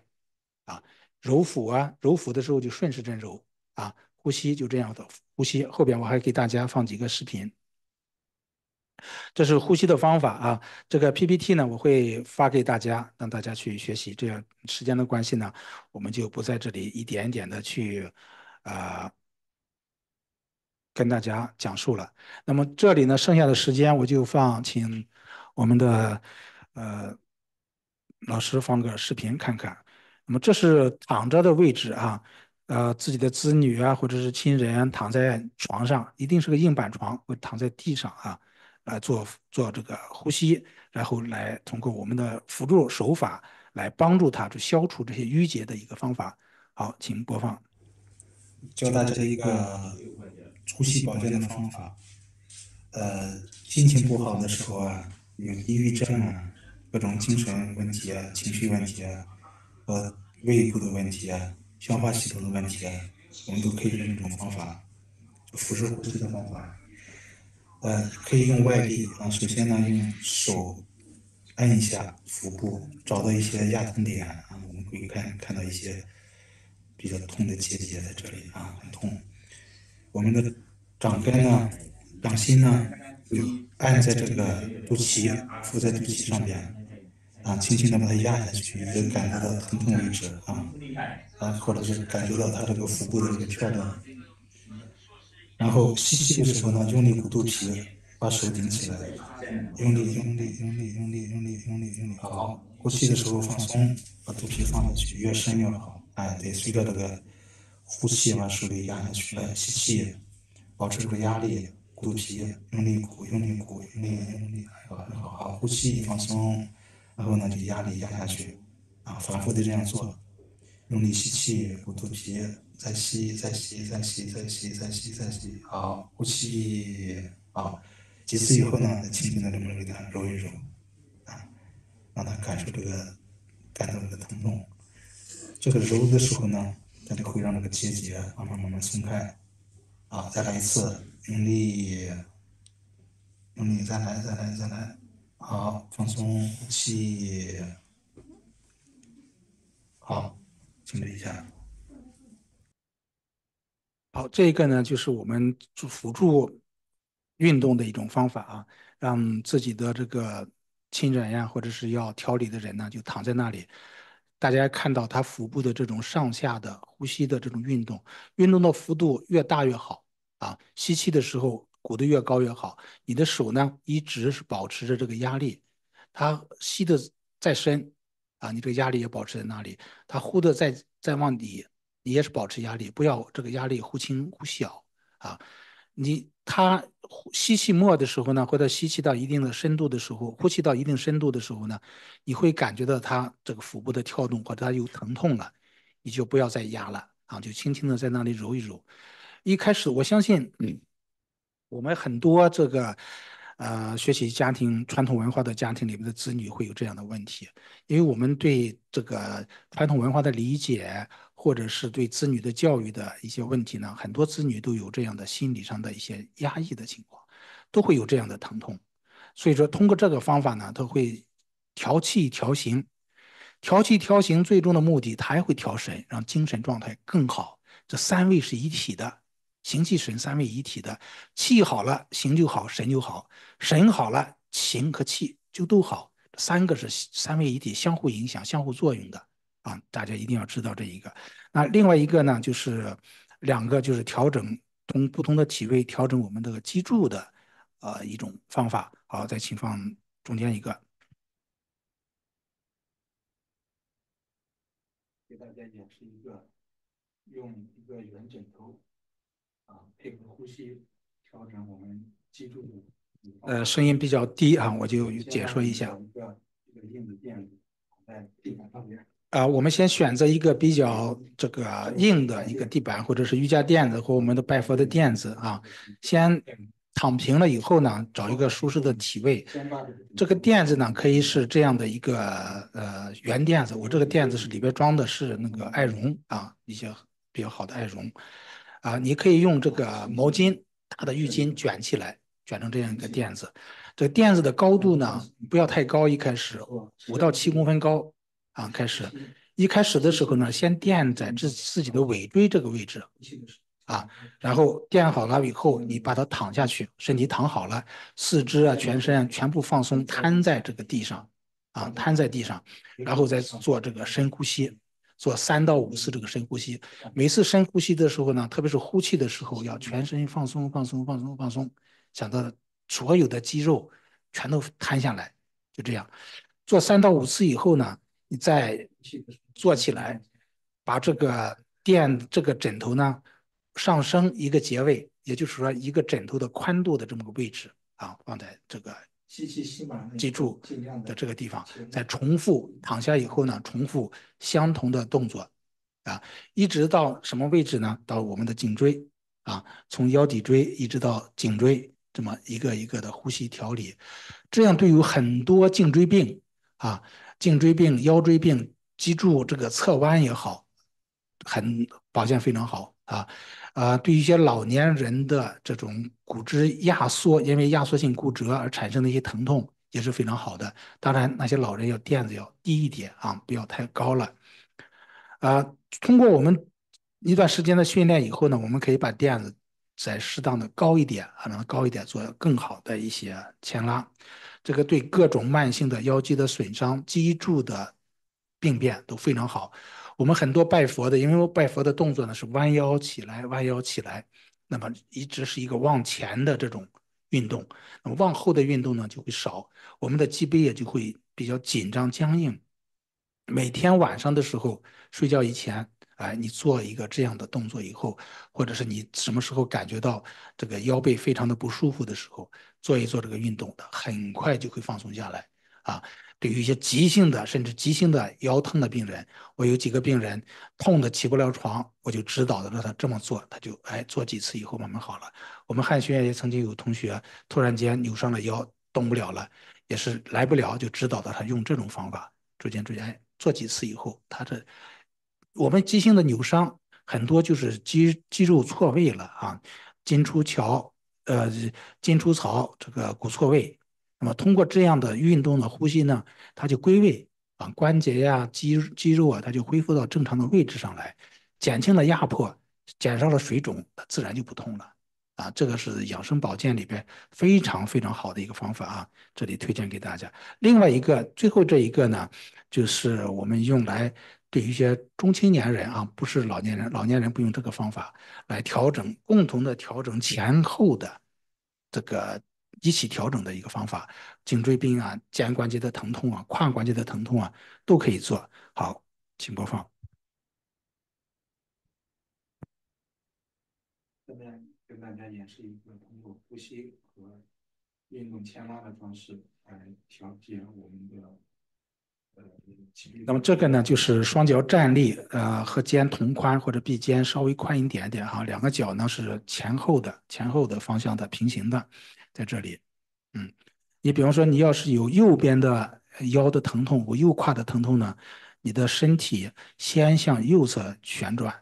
[SPEAKER 1] 啊。揉腹啊，揉腹的时候就顺时针揉啊，呼吸就这样的呼吸。后边我还给大家放几个视频。这是呼吸的方法啊，这个 PPT 呢，我会发给大家，让大家去学习。这样时间的关系呢，我们就不在这里一点一点的去，呃，跟大家讲述了。那么这里呢，剩下的时间我就放，请我们的呃老师放个视频看看。那么这是躺着的位置啊，呃，自己的子女啊，或者是亲人躺在床上，一定是个硬板床，会躺在地上啊。来做做这个呼吸，然后来通过我们的辅助手法来帮助他去消除这些淤结的一个方法。好，请播放，教大家一个
[SPEAKER 2] 呼吸保健的方法。呃，心情不好的时候啊，有抑郁症啊，各种精神问题啊、情绪问题啊，和胃部的问题啊、消化系统的问题啊，我们都可以用这种方法辅助呼吸的方法。呃，可以用外力啊。首先呢，用手按一下腹部，找到一些压痛点啊。我们可以看看到一些比较痛的结节在这里啊，很痛。我们的掌根呢，掌心呢，就按在这个肚脐，附在肚脐上边啊，轻轻的把它压下去，一直感觉到疼痛为止啊，啊，或者是感觉到它这个腹部的这个跳动。然后吸气的时候呢，用力鼓肚皮，把手顶起来，用力，用力，用力，用力，用力，用力，用力。好，呼气的时候放松，把肚皮放下去，越深越好。哎，对，随着这个呼气，把手给压下去。吸气，保持这个压力，鼓肚皮，用力鼓，用力鼓，用力，用力。好，好，好，呼气放松，然后呢就压力压下去，啊，反复的这样做，用力吸气，鼓肚皮。再吸，再吸，再吸，再吸，再吸，再吸。好，呼气。好，几次以后呢，轻轻的这么给它揉一揉，啊，让它感受这个，感受这个疼痛。这个揉的时候呢，它就会让这个结节慢慢慢慢松开。啊，再来一次，用力，用力，再来，再来，再来。好，放松，吸。
[SPEAKER 1] 好，准备一下。好，这个呢就是我们辅助运动的一种方法啊，让自己的这个亲人呀，或者是要调理的人呢，就躺在那里。大家看到他腹部的这种上下的呼吸的这种运动，运动的幅度越大越好啊。吸气的时候鼓得越高越好，你的手呢一直是保持着这个压力。它吸的再深啊，你这个压力也保持在那里。它呼的再再往里你也是保持压力，不要这个压力忽轻忽小啊！你他吸气末的时候呢，或者吸气到一定的深度的时候，呼气到一定深度的时候呢，你会感觉到它这个腹部的跳动或者它有疼痛了，你就不要再压了啊，就轻轻的在那里揉一揉。一开始我相信，我们很多这个呃学习家庭传统文化的家庭里面的子女会有这样的问题，因为我们对这个传统文化的理解。或者是对子女的教育的一些问题呢，很多子女都有这样的心理上的一些压抑的情况，都会有这样的疼痛。所以说，通过这个方法呢，他会调气调形，调气调形最终的目的，他还会调神，让精神状态更好。这三位是一体的，形气神三位一体的，气好了，形就好，神就好；神好了，形和气就都好。三个是三位一体，相互影响、相互作用的。啊，大家一定要知道这一个。那另外一个呢，就是两个，就是调整从不同的体位调整我们的脊柱的呃一种方法。好，再请放
[SPEAKER 2] 中间一个。给大家演示一个，用一个圆枕头啊，配合呼吸调整我们脊柱的。
[SPEAKER 1] 呃，声音比较低啊，我就解说一下。一
[SPEAKER 2] 个这个硬的垫子，在地板上面。
[SPEAKER 1] 啊，我们先选择一个比较这个硬的一个地板，或者是瑜伽垫子，或我们的拜佛的垫子啊。先躺平了以后呢，找一个舒适的体位。这个垫子呢，可以是这样的一个呃圆垫子。我这个垫子是里边装的是那个艾绒啊，一些比较好的艾绒。啊，你可以用这个毛巾大的浴巾卷起来，卷成这样一个垫子。这个垫子的高度呢，不要太高，一开始五到七公分高。啊，开始，一开始的时候呢，先垫在自自己的尾椎这个位置，啊，然后垫好了以后，你把它躺下去，身体躺好了，四肢啊，全身啊，全部放松，瘫在这个地上，啊，瘫在地上，然后再做这个深呼吸，做三到五次这个深呼吸，每次深呼吸的时候呢，特别是呼气的时候，要全身放松，放松，放松，放松，想到所有的肌肉全都瘫下来，就这样，做三到五次以后呢。你再做起来，把这个垫这个枕头呢上升一个节位，也就是说一个枕头的宽度的这么个位置啊，放在这个脊柱的这个地方，再重复躺下以后呢，重复相同的动作啊，一直到什么位置呢？到我们的颈椎啊，从腰骶椎一直到颈椎，这么一个一个的呼吸调理，这样对于很多颈椎病啊。颈椎病、腰椎病、脊柱这个侧弯也好，很保健非常好啊！啊，对一些老年人的这种骨质压缩，因为压缩性骨折而产生的一些疼痛也是非常好的。当然，那些老人要垫子要低一点啊，不要太高了。啊，通过我们一段时间的训练以后呢，我们可以把垫子再适当的高一点，啊，让它高一点，做更好的一些牵拉。这个对各种慢性的腰肌的损伤、脊柱的病变都非常好。我们很多拜佛的，因为拜佛的动作呢是弯腰起来、弯腰起来，那么一直是一个往前的这种运动，那么往后的运动呢就会少，我们的脊背也就会比较紧张僵硬。每天晚上的时候睡觉以前，哎，你做一个这样的动作以后，或者是你什么时候感觉到这个腰背非常的不舒服的时候。做一做这个运动的，很快就会放松下来啊！对于一些急性的，甚至急性的腰疼的病人，我有几个病人痛的起不了床，我就指导的让他这么做，他就哎做几次以后慢慢好了。我们汉学院也曾经有同学突然间扭伤了腰，动不了了，也是来不了，就指导的他用这种方法，逐渐逐渐做几次以后，他这我们急性的扭伤很多就是肌肌肉错位了啊，筋出桥。呃，肩出槽这个骨错位，那么通过这样的运动的呼吸呢，它就归位啊，关节呀、肌肌肉啊，它就恢复到正常的位置上来，减轻了压迫，减少了水肿，它自然就不痛了啊。这个是养生保健里边非常非常好的一个方法啊，这里推荐给大家。另外一个，最后这一个呢，就是我们用来。对于一些中青年人啊，不是老年人，老年人不用这个方法来调整，共同的调整前后的这个一起调整的一个方法，颈椎病啊、肩关节的疼痛啊、胯关节的疼痛啊，都可以做。好，请播放。
[SPEAKER 2] 下面跟大家演示一个通过呼吸和运动牵拉的方式来调节我们的。那么这个
[SPEAKER 1] 呢，就是双脚站立，呃，和肩同宽或者臂肩稍微宽一点点哈。两个脚呢是前后的、前后的方向的平行的，在这里，嗯，你比方说你要是有右边的腰的疼痛，我右胯的疼痛呢，你的身体先向右侧旋转，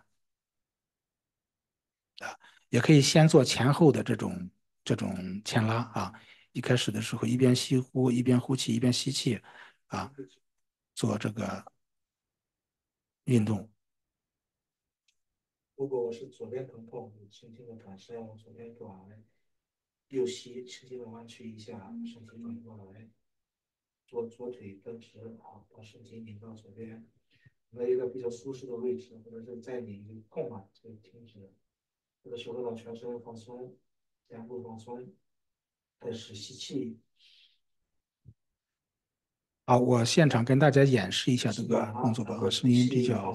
[SPEAKER 1] 啊，也可以先做前后的这种这种牵拉啊。一开始的时候，一边吸呼一边呼气一边吸气啊。做这个运
[SPEAKER 2] 动。如果我是左边疼痛，轻轻的转身，左边转右膝轻轻的弯曲一下，身体转过来，左左腿伸直，好，把身体拧到左边，来一个比较舒适的位置，或者是在一个痛啊就停止。这个时候呢，全身放
[SPEAKER 1] 松，肩部放松，开始吸气。好，我现场跟大家演示一下这个动作吧。声音比较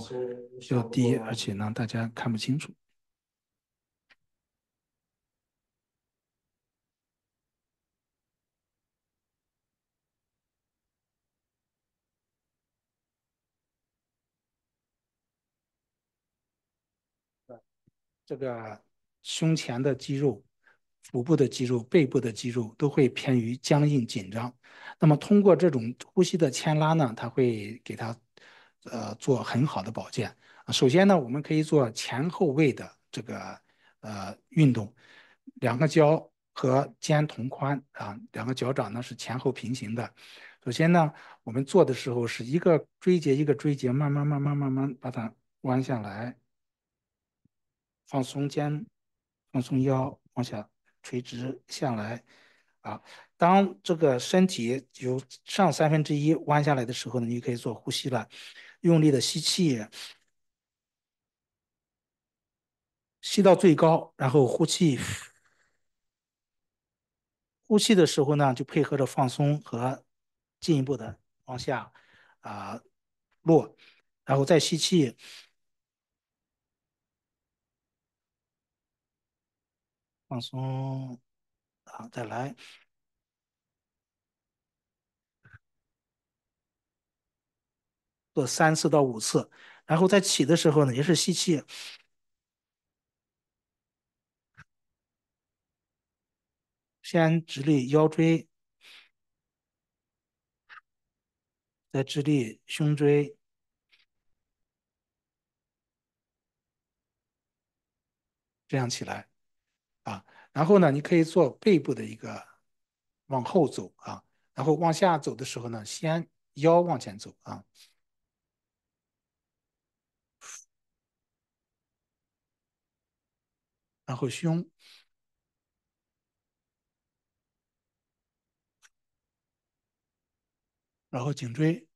[SPEAKER 1] 比较低，而且呢，大家看不清楚。这个胸前的肌肉。腹部的肌肉、背部的肌肉都会偏于僵硬紧张，那么通过这种呼吸的牵拉呢，它会给它呃做很好的保健。首先呢，我们可以做前后位的这个呃运动，两个脚和肩同宽啊，两个脚掌呢是前后平行的。首先呢，我们做的时候是一个椎节一个椎节，慢慢慢慢慢慢把它弯下来，放松肩，放松腰，往下。垂直下来，啊，当这个身体由上三分之一弯下来的时候呢，你就可以做呼吸了。用力的吸气，吸到最高，然后呼气。呼气的时候呢，就配合着放松和进一步的往下啊落，然后再吸气。
[SPEAKER 2] 放松，好，再来，
[SPEAKER 1] 做三次到五次，然后再起的时候呢，也是吸气，先直立腰椎，
[SPEAKER 2] 再直立胸椎，这样起来。
[SPEAKER 1] 然后呢，你可以做背部的一个往后走啊，然后往下走的时候呢，先腰往前走啊，然后胸，然后颈椎。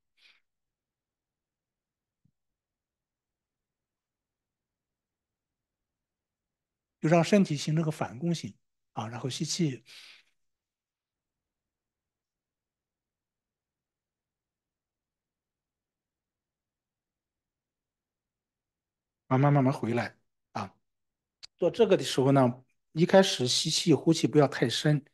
[SPEAKER 1] 就让身体形成个反弓形啊，然后吸气，慢慢慢慢回来啊。做这个的时候呢，一开始吸气呼气不要太深，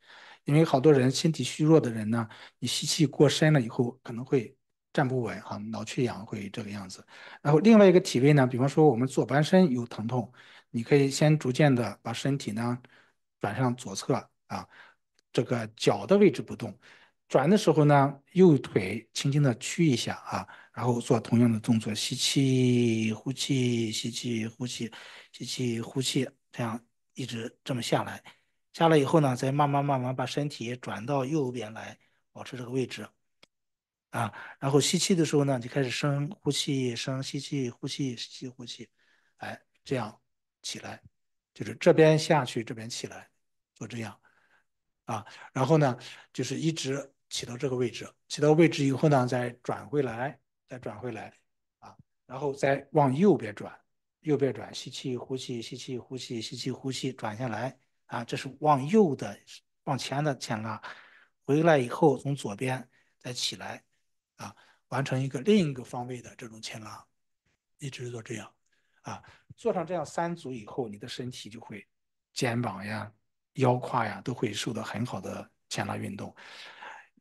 [SPEAKER 1] 因为好多人身体虚弱的人呢，你吸气过深了以后可能会站不稳啊，脑缺氧会这个样子。然后另外一个体位呢，比方说我们左半身有疼痛。你可以先逐渐的把身体呢转向左侧啊，这个脚的位置不动，转的时候呢右腿轻轻的屈一下啊，然后做同样的动作，吸气呼气吸气呼气吸气呼气，这样一直这么下来，下来以后呢再慢慢慢慢把身体转到右边来，保持这个位置啊，然后吸气的时候呢就开始深呼气深吸气呼气吸气呼气，哎，这样。起来，就是这边下去，这边起来，做这样，啊，然后呢，就是一直起到这个位置，起到位置以后呢，再转回来，再转回来，啊，然后再往右边转，右边转，吸气，呼气，吸气，呼气，吸气，呼气，转下来，啊，这是往右的，往前的牵拉，回来以后从左边再起来，啊，完成一个另一个方位的这种牵拉，一直做这样。啊，做上这样三组以后，你的身体就会肩膀呀、腰胯呀都会受到很好的牵拉运动。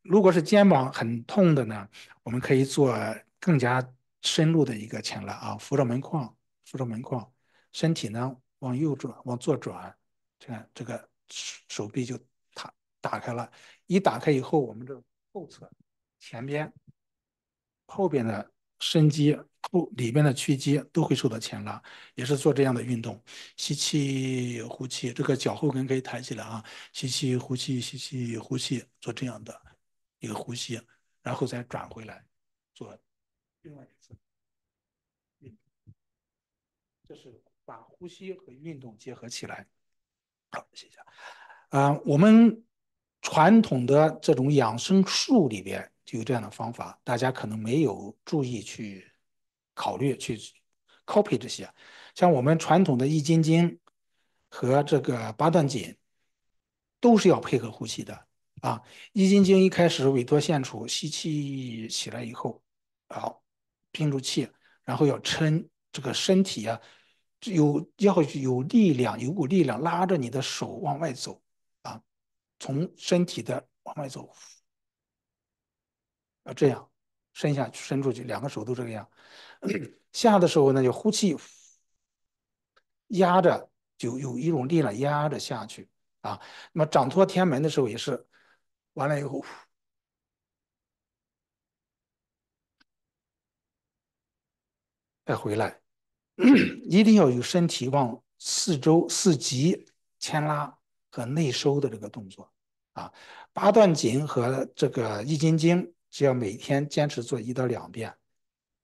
[SPEAKER 1] 如果是肩膀很痛的呢，我们可以做更加深入的一个牵拉啊，扶着门框，扶着门框，身体呢往右转，往左转，这样这个手臂就打打开了。一打开以后，我们这后侧、前边、后边的伸肌。里边的屈肌都会受到牵拉，也是做这样的运动：吸气、呼气。这个脚后跟可以抬起来啊，吸气、呼气，吸气、呼气，做这样的一个呼吸，然后再转回来做。另外一次，就是把呼吸和运动结合起来。好，谢谢。啊，我们传统的这种养生术里边就有这样的方法，大家可能没有注意去。考虑去 copy 这些，像我们传统的易筋经和这个八段锦，都是要配合呼吸的啊。易筋经一开始委托线处吸气起来以后，好，屏住气，然后要撑这个身体啊，有要有力量，有股力量拉着你的手往外走啊，从身体的往外走，要这样伸下去，伸出去，两个手都这个样。下的时候呢，就呼气，压着就有一种力量压着下去啊。那么掌托天门的时候也是，完了以后再回来，一定要有身体往四周四极牵拉和内收的这个动作啊。八段锦和这个易筋经，只要每天坚持做一到两遍。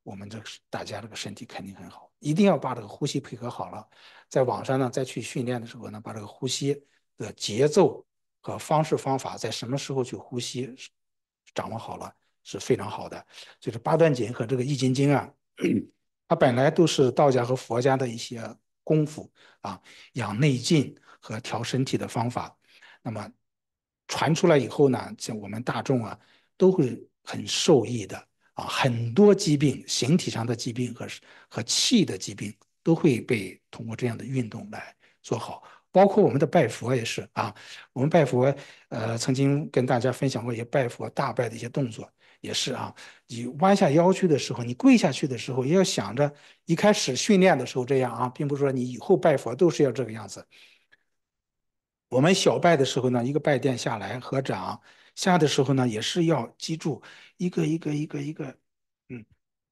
[SPEAKER 1] 我们这个大家这个身体肯定很好，一定要把这个呼吸配合好了。在网上呢再去训练的时候呢，把这个呼吸的节奏和方式方法，在什么时候去呼吸，掌握好了是非常好的。就是八段锦和这个易筋经啊，它本来都是道家和佛家的一些功夫啊，养内劲和调身体的方法。那么传出来以后呢，像我们大众啊，都会很受益的。啊，很多疾病，形体上的疾病和和气的疾病都会被通过这样的运动来做好。包括我们的拜佛也是啊，我们拜佛，呃，曾经跟大家分享过一些拜佛大拜的一些动作，也是啊。你弯下腰去的时候，你跪下去的时候，也要想着一开始训练的时候这样啊，并不是说你以后拜佛都是要这个样子。我们小拜的时候呢，一个拜殿下来，合掌。下的时候呢，也是要记住一个一个一个一个，嗯，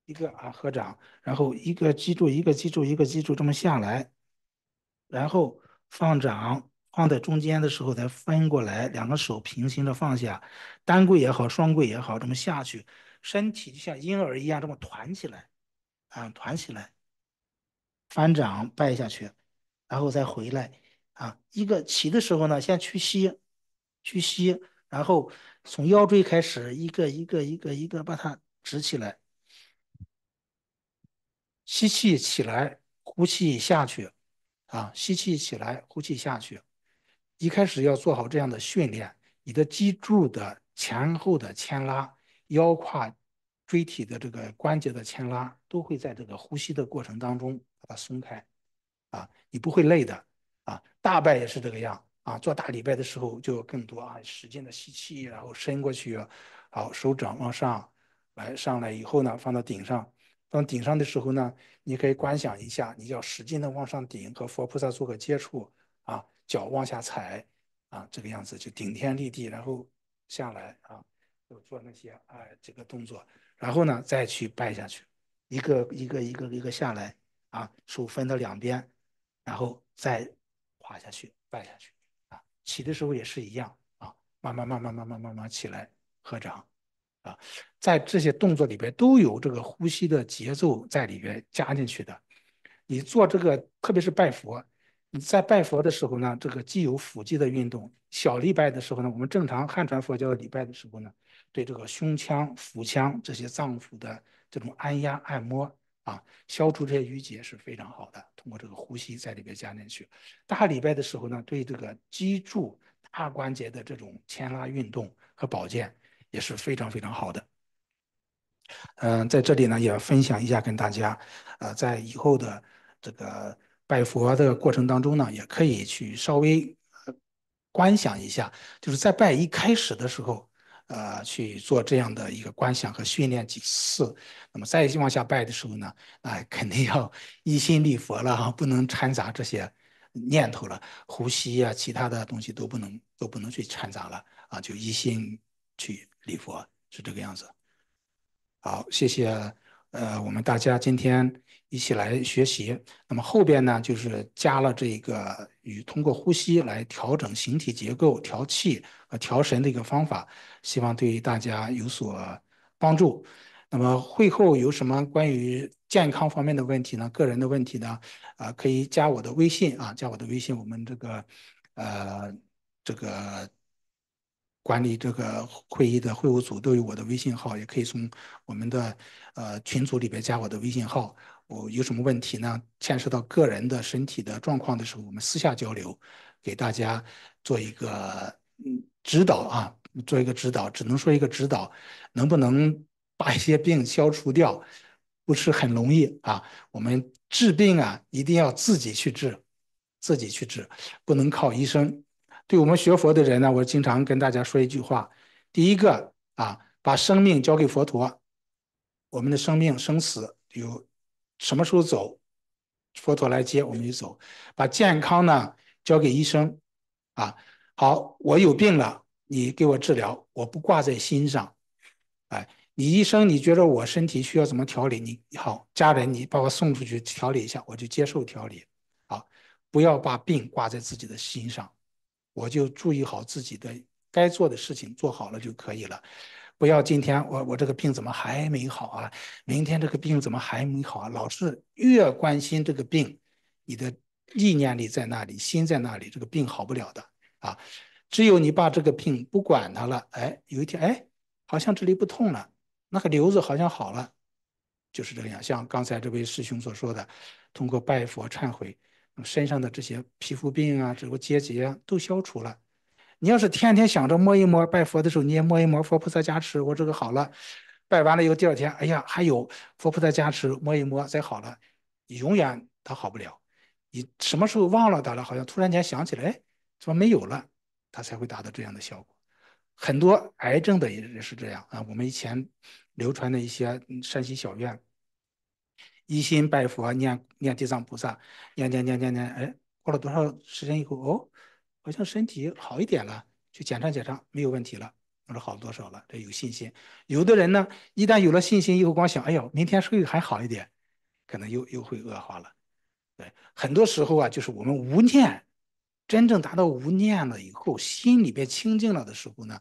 [SPEAKER 1] 一个啊合掌，然后一个记住一个记住一个记住这么下来，然后放掌放在中间的时候再分过来，两个手平行着放下，单跪也好，双跪也好，这么下去，身体就像婴儿一样这么团起来，啊，团起来，翻掌拜下去，然后再回来啊，一个起的时候呢，先屈膝，屈膝。然后从腰椎开始，一个一个一个一个把它直起来，吸气起来，呼气下去，啊，吸气起来，呼气下去。一开始要做好这样的训练，你的脊柱的前后的牵拉，腰胯椎体的这个关节的牵拉，都会在这个呼吸的过程当中把它松开，啊，你不会累的，啊，大拜也是这个样。啊，做大礼拜的时候就更多啊，使劲的吸气，然后伸过去，好，手掌往上，来上来以后呢，放到顶上，到顶上的时候呢，你可以观想一下，你要使劲的往上顶，和佛菩萨做个接触啊，脚往下踩啊，这个样子就顶天立地，然后下来啊，就做那些哎这个动作，然后呢再去拜下去，一个一个一个一个下来啊，手分到两边，然后再滑下去拜下去。起的时候也是一样啊，慢慢慢慢慢慢慢慢起来，合掌，啊，在这些动作里边都有这个呼吸的节奏在里边加进去的。你做这个，特别是拜佛，你在拜佛的时候呢，这个既有腹肌的运动，小礼拜的时候呢，我们正常汉传佛教的礼拜的时候呢，对这个胸腔、腹腔这些脏腑的这种按压、按摩。啊，消除这些淤结是非常好的。通过这个呼吸在里边加进去，大礼拜的时候呢，对这个脊柱、大关节的这种牵拉运动和保健也是非常非常好的。嗯，在这里呢也分享一下跟大家，呃，在以后的这个拜佛的过程当中呢，也可以去稍微观想一下，就是在拜一开始的时候。呃，去做这样的一个观想和训练几次，那么再往下拜的时候呢，那肯定要一心立佛了哈，不能掺杂这些念头了，呼吸啊，其他的东西都不能都不能去掺杂了啊，就一心去立佛，是这个样子。好，谢谢。呃，我们大家今天一起来学习，那么后边呢，就是加了这个与通过呼吸来调整形体结构、调气。调神的一个方法，希望对大家有所帮助。那么会后有什么关于健康方面的问题呢？个人的问题呢？啊，可以加我的微信啊，加我的微信。我们这个呃，这个管理这个会议的会务组都有我的微信号，也可以从我们的呃群组里边加我的微信号。我有什么问题呢？牵涉到个人的身体的状况的时候，我们私下交流，给大家做一个嗯。指导啊，做一个指导，只能说一个指导，能不能把一些病消除掉，不是很容易啊。我们治病啊，一定要自己去治，自己去治，不能靠医生。对我们学佛的人呢，我经常跟大家说一句话：第一个啊，把生命交给佛陀，我们的生命生死有什么时候走，佛陀来接我们就走；把健康呢交给医生啊。好，我有病了，你给我治疗，我不挂在心上。哎，你医生，你觉得我身体需要怎么调理？你，好，家人，你把我送出去调理一下，我就接受调理。好，不要把病挂在自己的心上，我就注意好自己的该做的事情，做好了就可以了。不要今天我我这个病怎么还没好啊？明天这个病怎么还没好？啊？老是越关心这个病，你的意念力在那里，心在那里，这个病好不了的。啊，只有你把这个病不管它了，哎，有一天，哎，好像这里不痛了，那个瘤子好像好了，就是这个样。像刚才这位师兄所说的，通过拜佛忏悔，身上的这些皮肤病啊，这个结节啊，都消除了。你要是天天想着摸一摸，拜佛的时候你也摸一摸，佛菩萨加持我这个好了。拜完了以后，第二天，哎呀，还有佛菩萨加持，摸一摸再好了，你永远它好不了。你什么时候忘了它了？好像突然间想起来。说没有了，他才会达到这样的效果。很多癌症的人是这样啊。我们以前流传的一些山西小院，一心拜佛、念念地藏菩萨、念念念念念，哎，过了多少时间以后，哦，好像身体好一点了，去检查检查，没有问题了。我说好了多少了？这有信心。有的人呢，一旦有了信心以后，光想，哎呦，明天是不是还好一点？可能又又会恶化了。对，很多时候啊，就是我们无念。真正达到无念了以后，心里边清净了的时候呢，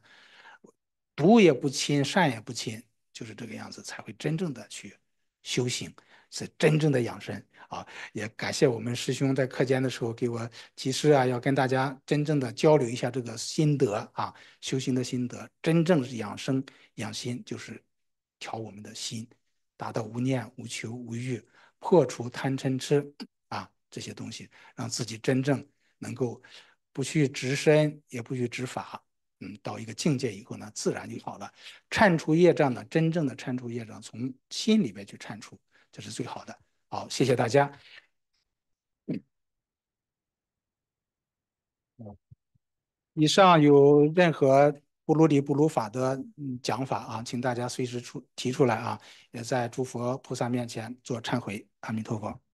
[SPEAKER 1] 毒也不侵，善也不侵，就是这个样子，才会真正的去修行，是真正的养生啊！也感谢我们师兄在课间的时候给我提示啊，要跟大家真正的交流一下这个心得啊，修行的心得，真正养生养心就是调我们的心，达到无念、无求、无欲，破除贪嗔痴 啊这些东西，让自己真正。能够不去执身，也不去执法，嗯，到一个境界以后呢，自然就好了。铲除业障呢，真正的铲除业障，从心里边去铲除，这是最好的。好，谢谢大家。以上有任何不如理不如法的讲法啊，请大家随时出提出来啊，也在诸佛菩萨面前做忏悔。阿弥陀佛。